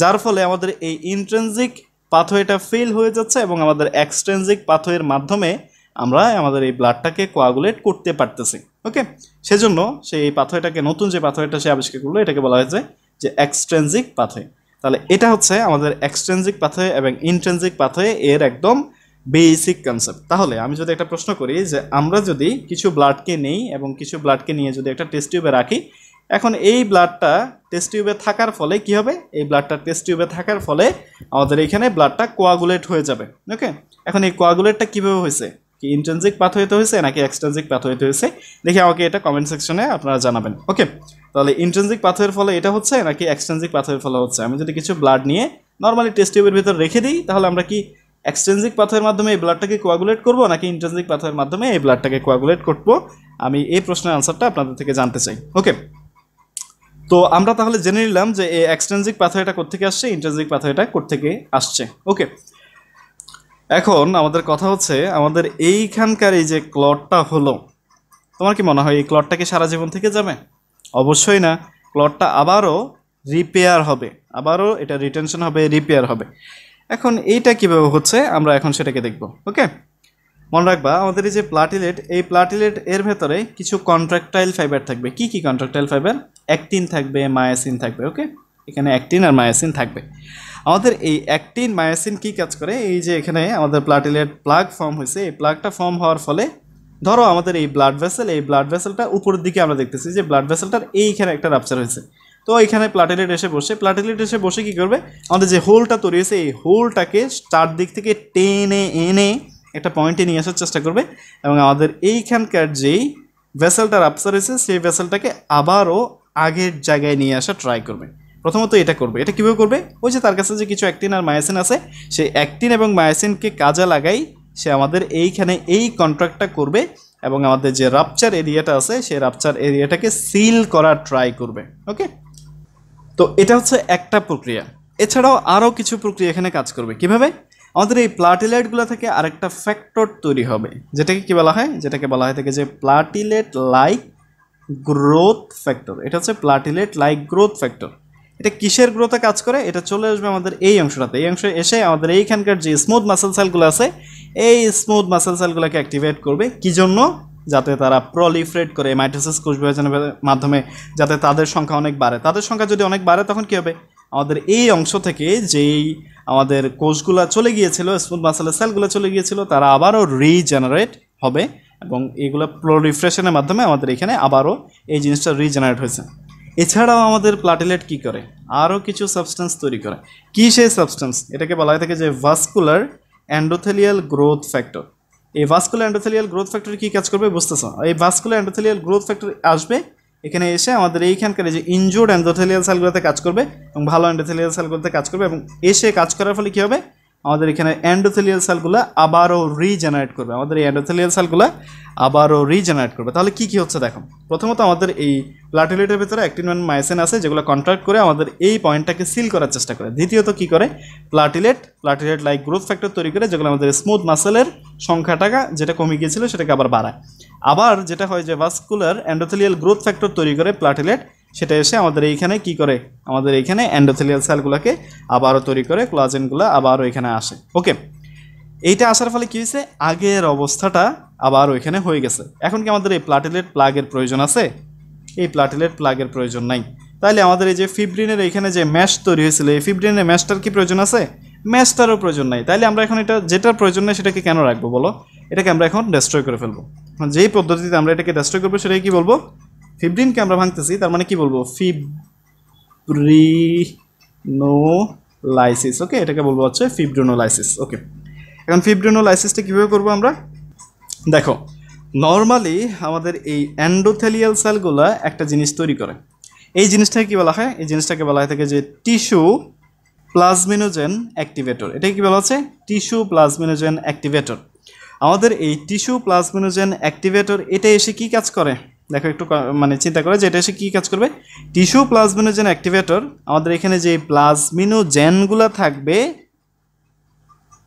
যার ফলে আমাদের এই ইন্ট্রেন্সিক পাথওয়েটা ফেল হয়ে যাচ্ছে এবং আমাদের এক্সট্রেন্সিক পাথওয়ের মাধ্যমে আমরা আমাদের এই ব্লাডটাকে কোয়াগুলেট করতে পারতেছি ওকে সেজন্য সেই পাথওয়েটাকে নতুন যে পাথওয়েটা সে আবিষ্কার করলো এটাকে বলা হয়েছে যে এক্সট্রেনজিক পাথে তাহলে এটা হচ্ছে আমাদের এক্সট্রেনজিক পাথে এবং ইন্ট্রেনজিক পাথে এর একদম বেসিক কনসেপ্ট তাহলে আমি যদি একটা প্রশ্ন করি যে আমরা যদি কিছু ব্লাডকে নিই এবং কিছু ব্লাডকে নিয়ে যদি একটা টেস্ট টিউবে রাখি এখন এই ব্লাডটা টেস্ট টিউবে থাকার ফলে কি হবে এই ব্লাডটা টেস্ট টিউবে থাকার ফলে আমাদের এখানে ব্লাডটা কোয়াগুলেট হয়ে যাবে ওকে এখন এই কোয়াগুলেটটা কীভাবে হয়েছে কি ইন্ট্রেন্সিক পাথওয়েতে হয়েছে নাকি এক্সট্রেন্সিক পাথওয়েতে হয়েছে দেখি আমাকে এটা কমেন্ট সেকশনে আপনারা জানাবেন ওকে তাহলে ইন্ট্রেন্সিক পাথওয়ের ফলে এটা হচ্ছে নাকি এক্সট্রেন্সিক পাথওয়ের ফলে হচ্ছে আমি যদি কিছু ব্লাড নিয়ে নর্মালি টেস্ট টিউবের ভিতর রেখে দিই তাহলে আমরা কি এক্সট্রেন্সিক পাথরের মাধ্যমে এই ব্লাডটাকে কোয়াগুলেট করবো নাকি ইন্ট্রেন্সিক পাথরের মাধ্যমে এই ব্লাডটাকে কোয়াগুলেট করবো আমি এই প্রশ্নের আনসারটা আপনাদের থেকে জানতে চাই ওকে তো আমরা তাহলে জেনে নিলাম যে এই এক্সট্রেন্সিক পাথওয়েটা কোথেকে আসছে ইন্ট্রেন্সিক পাথওয়েটা কোথেকে আসছে ওকে এখন আমাদের কথা হচ্ছে আমাদের এইখানকার এই যে ক্লটটা হলো তোমার কি মনে হয় এই ক্লটটা কি সারা জীবন থেকে যাবে অবশ্যই না ক্লটটা আবারও রিপেয়ার হবে আবারও এটা রিটেনশন হবে রিপেয়ার হবে এখন এইটা কীভাবে হচ্ছে আমরা এখন সেটাকে দেখব ওকে মনে রাখবা আমাদের এই যে প্লাটিলেট এই প্লাটিলেট এর ভেতরে কিছু কন্ট্রাক্টাইল ফাইবার থাকবে কি কি কন্ট্রাক্টাইল ফাইবার অ্যাক্টিন থাকবে মায়াসিন থাকবে ওকে এখানে অ্যাক্টিন আর মায়াসিন থাকবে আমাদের এই অ্যাক্টিন মায়াসিন কি কাজ করে এই যে এখানে আমাদের প্লাটিলেট প্লাগ ফর্ম হয়েছে এই প্লাগটা ফর্ম হওয়ার ফলে ধরো আমাদের এই ব্লাড ভেসেল এই ব্লাড ভেসেলটা উপরের দিকে আমরা দেখতেছি যে ব্লাড ভেসেলটার এইখানে একটা রাপচার হয়েছে তো এখানে প্লাটিলেট এসে বসে প্লাটিলেট এসে বসে কি করবে আমাদের যে হোলটা তৈরি হয়েছে এই হোলটাকে দিক থেকে টেনে এনে একটা পয়েন্টে নিয়ে আসার চেষ্টা করবে এবং আমাদের এইখানকার যেই ভেসেলটা রাপচার হয়েছে সেই ভেসেলটাকে আবারও আগের জায়গায় নিয়ে আসা ট্রাই করবে প্রথমত এটা করবে এটা কীভাবে করবে ওই যে তার কাছে যে কিছু অ্যাক্টিন আর মায়াসিন আছে সেই অ্যাক্টিন এবং মায়াসিনকে কাজে লাগাই সে আমাদের এইখানে এই কন্ট্রাক্টটা করবে এবং আমাদের যে রাপচার এরিয়াটা আছে সেই রাপচার এরিয়াটাকে সিল করার ট্রাই করবে ওকে তো এটা হচ্ছে একটা প্রক্রিয়া এছাড়াও আরও কিছু প্রক্রিয়া এখানে কাজ করবে কিভাবে আমাদের এই প্লাটিলেটগুলো থেকে আরেকটা ফ্যাক্টর তৈরি হবে যেটাকে কি বলা হয় যেটাকে বলা হয় থাকে যে প্লাটিলেট লাইক গ্রোথ ফ্যাক্টর এটা হচ্ছে প্লাটিলেট লাইক গ্রোথ ফ্যাক্টর এটা কিসের গ্রোথে কাজ করে এটা চলে আসবে আমাদের এই অংশটাতে এই অংশে এসে আমাদের এইখানকার যে স্মুথ মাসেল সেলগুলো আছে এই স্মুথ মাসেল সেলগুলোকে অ্যাক্টিভেট করবে কি জন্য যাতে তারা প্রলিফ্রেট করে মাইটোসিস কোষ বিভাজনের মাধ্যমে যাতে তাদের সংখ্যা অনেক বাড়ে তাদের সংখ্যা যদি অনেক বাড়ে তখন কী হবে আমাদের এই অংশ থেকে যেই আমাদের কোষগুলো চলে গিয়েছিল স্মুথ মাসেলের সেলগুলো চলে গিয়েছিল তারা আবারও রিজেনারেট হবে এবং এগুলো প্রো রিফ্রেশনের মাধ্যমে আমাদের এখানে আবারও এই জিনিসটা রিজেনারেট হয়েছে এছাড়াও আমাদের প্লাটিলেট কি করে আরও কিছু সাবস্টেন্স তৈরি করে কী সেই সাবস্টেন্স এটাকে বলা হয়ে থাকে যে ভাস্কুলার অ্যান্ডোথেলিয়াল গ্রোথ ফ্যাক্টর এই ভাস্কুলার অ্যান্ডোথেলিয়াল গ্রোথ ফ্যাক্টর কী কাজ করবে বুঝতেছ এই ভাস্কুলার অ্যান্ডোথেলিয়াল গ্রোথ ফ্যাক্টর আসবে এখানে এসে আমাদের এইখানকার যে ইনজোর্ড অ্যান্ডোথেলিয়াল সেলগুলোতে কাজ করবে এবং ভালো অ্যান্ডোথেলিয়াল সেলগুলোতে কাজ করবে এবং এসে কাজ করার ফলে কী হবে আমাদের এখানে অ্যান্ডোথেলিয়াল সেলগুলো আবারও রিজেনারেট করবে আমাদের এই অ্যান্ডোথেলিয়াল সেলগুলো আবারও রিজেনারেট করবে তাহলে কি কি হচ্ছে দেখো প্রথমত আমাদের এই প্লাটিলেটের ভিতরে অ্যাক্টিন মাইসেন আছে যেগুলো কন্ট্রাক্ট করে আমাদের এই পয়েন্টটাকে সিল করার চেষ্টা করে দ্বিতীয়ত কি করে platelet platelet like growth factor তৈরি করে যেগুলো আমাদের স্মুথ মাসেলের টাকা যেটা কমে গিয়েছিল সেটাকে আবার বাড়ায় আবার যেটা হয় যে ভাস্কুলার অ্যান্ডোথেলিয়াল গ্রোথ ফ্যাক্টর তৈরি করে প্লাটিলেট সেটা এসে আমাদের এইখানে কি করে আমাদের এইখানে অ্যান্ডোথেলিয়াল সেলগুলোকে আবারও তৈরি করে ক্লোজেনগুলো আবারও এখানে আসে ওকে এইটা আসার ফলে কী হয়েছে আগের অবস্থাটা আবার ওইখানে হয়ে গেছে এখন কি আমাদের এই প্লাটেলেট প্লাগের প্রয়োজন আছে এই প্লাটেলেট প্লাগের প্রয়োজন নাই তাহলে আমাদের এই যে ফিব্রিনের এইখানে যে ম্যাশ তৈরি হয়েছিল এই ফিব্রিনের ম্যাশটার কি প্রয়োজন আছে ম্যাশটারও প্রয়োজন নাই তাহলে আমরা এখন এটা যেটার প্রয়োজন নেই সেটাকে কেন রাখবো বলো এটাকে আমরা এখন ডেস্ট্রয় করে ফেলবো যেই পদ্ধতিতে আমরা এটাকে ডেস্ট্রয় করবো সেটাই কি বলবো ফিফটিনকে আমরা ভাঙতেছি তার মানে কি বলবো ফিব্রিনোলাইসিস ওকে এটাকে বলবো হচ্ছে ফিব্রিনোলাইসিস ওকে এখন ফিব্রিনোলাইসিসটা কীভাবে করবো আমরা দেখো নর্মালি আমাদের এই অ্যান্ডোথেলিয়াল সেলগুলো একটা জিনিস তৈরি করে এই জিনিসটাকে কী বলা হয় এই জিনিসটাকে বলা হয় থাকে যে টিস্যু প্লাজমিনোজেন অ্যাক্টিভেটর এটাকে কী বলা হচ্ছে টিস্যু প্লাজমিনোজেন অ্যাক্টিভেটর আমাদের এই টিস্যু প্লাজমিনোজেন অ্যাক্টিভেটর এটা এসে কি কাজ করে দেখো একটু মানে চিন্তা করে যে এটা এসে কী কাজ করবে টিস্যু প্লাজমিনোজেন অ্যাক্টিভেটর আমাদের এখানে যে প্লাজমিনোজেনগুলো থাকবে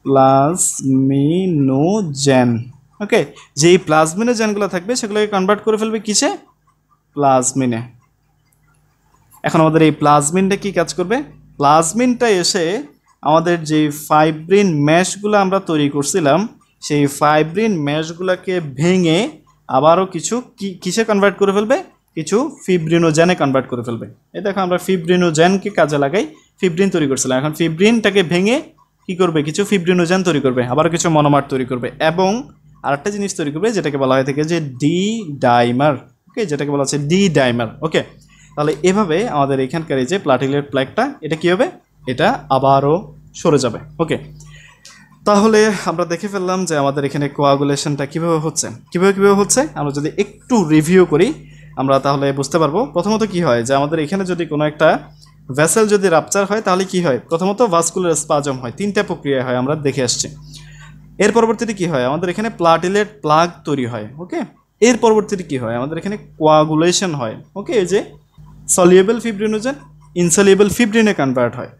প্লাজমিনোজেন ওকে যেই প্লাজমিনোজেনগুলো থাকবে সেগুলোকে কনভার্ট করে ফেলবে কিসে প্লাজমিনে এখন আমাদের এই প্লাজমিনটা কি কাজ করবে প্লাজমিনটা এসে আমাদের যে ফাইব্রিন ম্যাশগুলো আমরা তৈরি করছিলাম সেই ফাইব্রিন ম্যাশগুলোকে ভেঙে আবারও কিছু কিসে কনভার্ট করে ফেলবে কিছু ফিব্রিনোজেনে কনভার্ট করে ফেলবে এই দেখো আমরা ফিব্রিনোজেনকে কাজে লাগাই ফিব্রিন তৈরি করছিলাম এখন ফিব্রিনটাকে ভেঙে কি করবে কিছু ফিব্রিনোজেন তৈরি করবে আবার কিছু মনোমার তৈরি করবে এবং আরেকটা জিনিস তৈরি করবে যেটাকে বলা হয়ে থাকে যে ডি ডাইমার ওকে যেটাকে বলা হচ্ছে ডি ডাইমার ওকে তাহলে এভাবে আমাদের এখানকার এই যে প্লাটিলেট প্ল্যাকটা এটা কি হবে এটা আবারও সরে যাবে ওকে তাহলে আমরা দেখে ফেললাম যে আমাদের এখানে কোয়াগুলেশনটা কীভাবে হচ্ছে কীভাবে কীভাবে হচ্ছে আমরা যদি একটু রিভিউ করি আমরা তাহলে বুঝতে পারবো প্রথমত কি হয় যে আমাদের এখানে যদি কোনো একটা ভ্যাসেল যদি রাপচার হয় তাহলে কি হয় প্রথমত ভাস্কুলার স্পাজম হয় তিনটা প্রক্রিয়া হয় আমরা দেখে আসছি এর পরবর্তীতে কি হয় আমাদের এখানে প্লাটিলেট প্লাগ তৈরি হয় ওকে এর পরবর্তীতে কি হয় আমাদের এখানে কোয়াগুলেশন হয় ওকে এই যে সলিউবল ফিব্রিনোজেন ইনসলিউবল ফিব্রিনে কনভার্ট হয়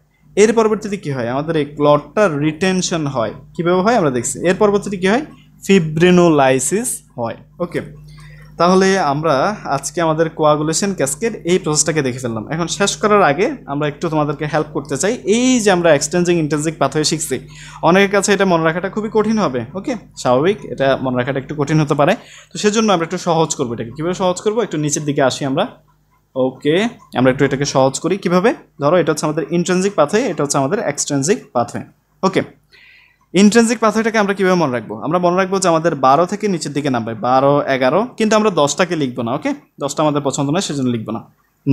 এর পরবর্তীতে কি হয় আমাদের এই ক্লটটার রিটেনশন হয় কীভাবে হয় আমরা দেখছি এর পরবর্তীতে কি হয় ফিব্রিনোলাইসিস হয় ওকে তাহলে আমরা আজকে আমাদের কোয়াগুলেশন ক্যাসকেট এই প্রসেসটাকে দেখে ফেললাম এখন শেষ করার আগে আমরা একটু তোমাদেরকে হেল্প করতে চাই এই যে আমরা এক্সটেন্সিং ইন্টেন্সিক পাথওয়ে শিখছি অনেকের কাছে এটা মনে রাখাটা খুবই কঠিন হবে ওকে স্বাভাবিক এটা মনে রাখাটা একটু কঠিন হতে পারে তো সেজন্য আমরা একটু সহজ করবো এটাকে কীভাবে সহজ করবো একটু নিচের দিকে আসি আমরা ওকে আমরা একটু এটাকে সহজ করি কিভাবে ধরো এটা হচ্ছে আমাদের ইন্ট্রেন্সিক পাথওয়ে এটা হচ্ছে আমাদের এক্সট্রেন্সিক পাথওয়ে ওকে ইন্ট্রেন্সিক পাথওয়েটাকে আমরা কীভাবে মনে রাখবো আমরা মনে রাখবো যে আমাদের বারো থেকে নিচের দিকে নামবে বারো এগারো কিন্তু আমরা দশটাকে লিখবো না ওকে দশটা আমাদের পছন্দ নয় সেজন্য লিখবো না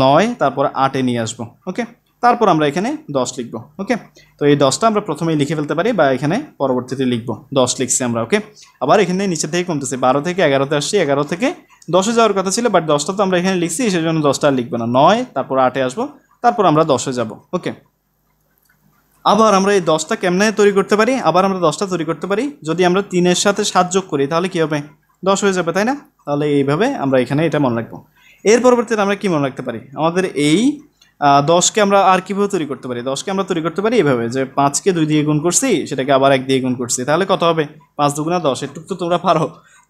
নয় তারপরে আটে নিয়ে আসবো ওকে তারপর আমরা এখানে দশ লিখব ওকে তো এই দশটা আমরা প্রথমেই লিখে ফেলতে পারি বা এখানে পরবর্তীতে লিখব দশ লিখছি আমরা ওকে আবার এখানে নিচে থেকে কমতেছে বারো থেকে এগারোতে আসছি এগারো থেকে দশে যাওয়ার কথা ছিল বাট দশটা তো আমরা এখানে লিখছি সেই জন্য দশটা লিখবো না নয় তারপর আটে আসবো তারপর আমরা দশে যাব ওকে আবার আমরা এই দশটা কেমনে তৈরি করতে পারি আবার আমরা দশটা তৈরি করতে পারি যদি আমরা তিনের সাথে সাত যোগ করি তাহলে কী হবে দশ হয়ে যাবে তাই না তাহলে এইভাবে আমরা এখানে এটা মনে রাখবো এর পরবর্তীতে আমরা কি মনে রাখতে পারি আমাদের এই দশকে আমরা আর কীভাবে তৈরি করতে পারি দশকে আমরা তৈরি করতে পারি এভাবে যে পাঁচকে দুই দিয়ে গুণ করছি সেটাকে আবার এক দিয়ে গুণ করছি তাহলে কত হবে পাঁচ দুগুণা দশ একটু তো তোমরা পারো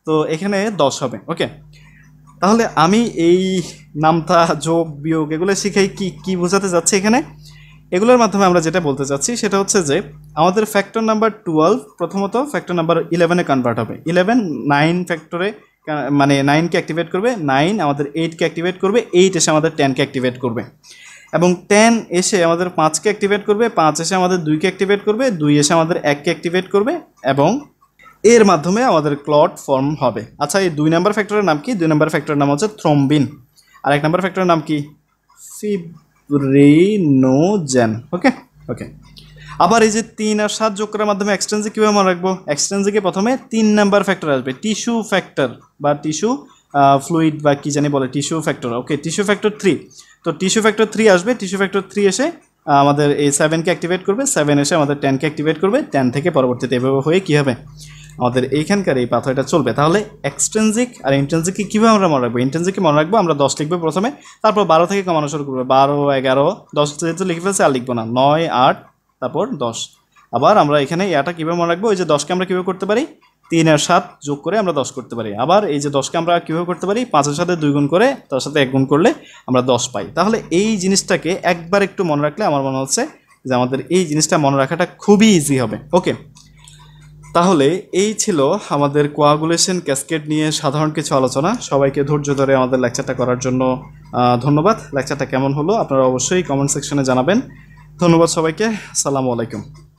তো এখানে দশ হবে ওকে তাহলে আমি এই নামতা যোগ বিয়োগ এগুলো শিখে কি কি বোঝাতে যাচ্ছি এখানে এগুলোর মাধ্যমে আমরা যেটা বলতে চাচ্ছি সেটা হচ্ছে যে আমাদের ফ্যাক্টর নাম্বার টুয়েলভ প্রথমত ফ্যাক্টর নাম্বার ইলেভেনে কনভার্ট হবে ইলেভেন নাইন ফ্যাক্টরে মানে নাইনকে অ্যাক্টিভেট করবে নাইন আমাদের এইটকে অ্যাক্টিভেট করবে এইট এসে আমাদের টেনকে অ্যাক্টিভেট করবে এবং টেন এসে আমাদের পাঁচকে অ্যাক্টিভেট করবে পাঁচ এসে আমাদের দুইকে অ্যাক্টিভেট করবে দুই এসে আমাদের এককে অ্যাক্টিভেট করবে এবং এর মাধ্যমে আমাদের ক্লট ফর্ম হবে আচ্ছা এই দুই নাম্বার ফ্যাক্টরের নাম কি দুই নাম্বার ফ্যাক্টরের নাম হচ্ছে থ্রম্বিন আর এক নাম্বার ফ্যাক্টরের নাম কি ফিব্রিনোজেন ওকে ওকে আবার এই যে তিন আর সাত যোগ করার মাধ্যমে এক্সটেন্সি কীভাবে মনে রাখবো এক্সটেন্সিকে প্রথমে তিন নাম্বার ফ্যাক্টর আসবে টিস্যু ফ্যাক্টর বা টিস্যু ফ্লুইড বা কী জানি বলে tissue factor okay tissue factor three তো টিস্যু ফ্যাক্টর থ্রি আসবে টিস্যু ফ্যাক্টর থ্রি এসে আমাদের এই সেভেনকে অ্যাক্টিভেট করবে সেভেন এসে আমাদের টেনকে অ্যাক্টিভেট করবে টেন থেকে পরবর্তীতে এভাবে হয়ে কী হবে আমাদের এইখানকার এই পাথরটা চলবে তাহলে এক্সটেন্সিক আর ইন্টেন্সিককে কীভাবে আমরা মনে রাখবো ইন্টেন্সিককে মনে রাখবো আমরা দশ লিখবো প্রথমে তারপর বারো থেকে কমানো শুরু করবো বারো এগারো দশ যেহেতু লিখে ফেলছে আর লিখবো না নয় আট তারপর দশ আবার আমরা এখানে এটা কীভাবে মনে রাখবো ওই যে দশকে আমরা কীভাবে করতে পারি তিন আর সাত যোগ করে আমরা দশ করতে পারি আবার এই যে দশকে আমরা কীভাবে করতে পারি পাঁচের সাথে দুই গুণ করে তার সাথে এক গুণ করলে আমরা দশ পাই তাহলে এই জিনিসটাকে একবার একটু মনে রাখলে আমার মনে হচ্ছে যে আমাদের এই জিনিসটা মনে রাখাটা খুবই ইজি হবে ওকে তাহলে এই ছিল আমাদের কোয়াগুলেশন ক্যাসকেট নিয়ে সাধারণ কিছু আলোচনা সবাইকে ধৈর্য ধরে আমাদের লেকচারটা করার জন্য ধন্যবাদ লেকচারটা কেমন হলো আপনারা অবশ্যই কমেন্ট সেকশনে জানাবেন ধন্যবাদ সবাইকে সালামু আলাইকুম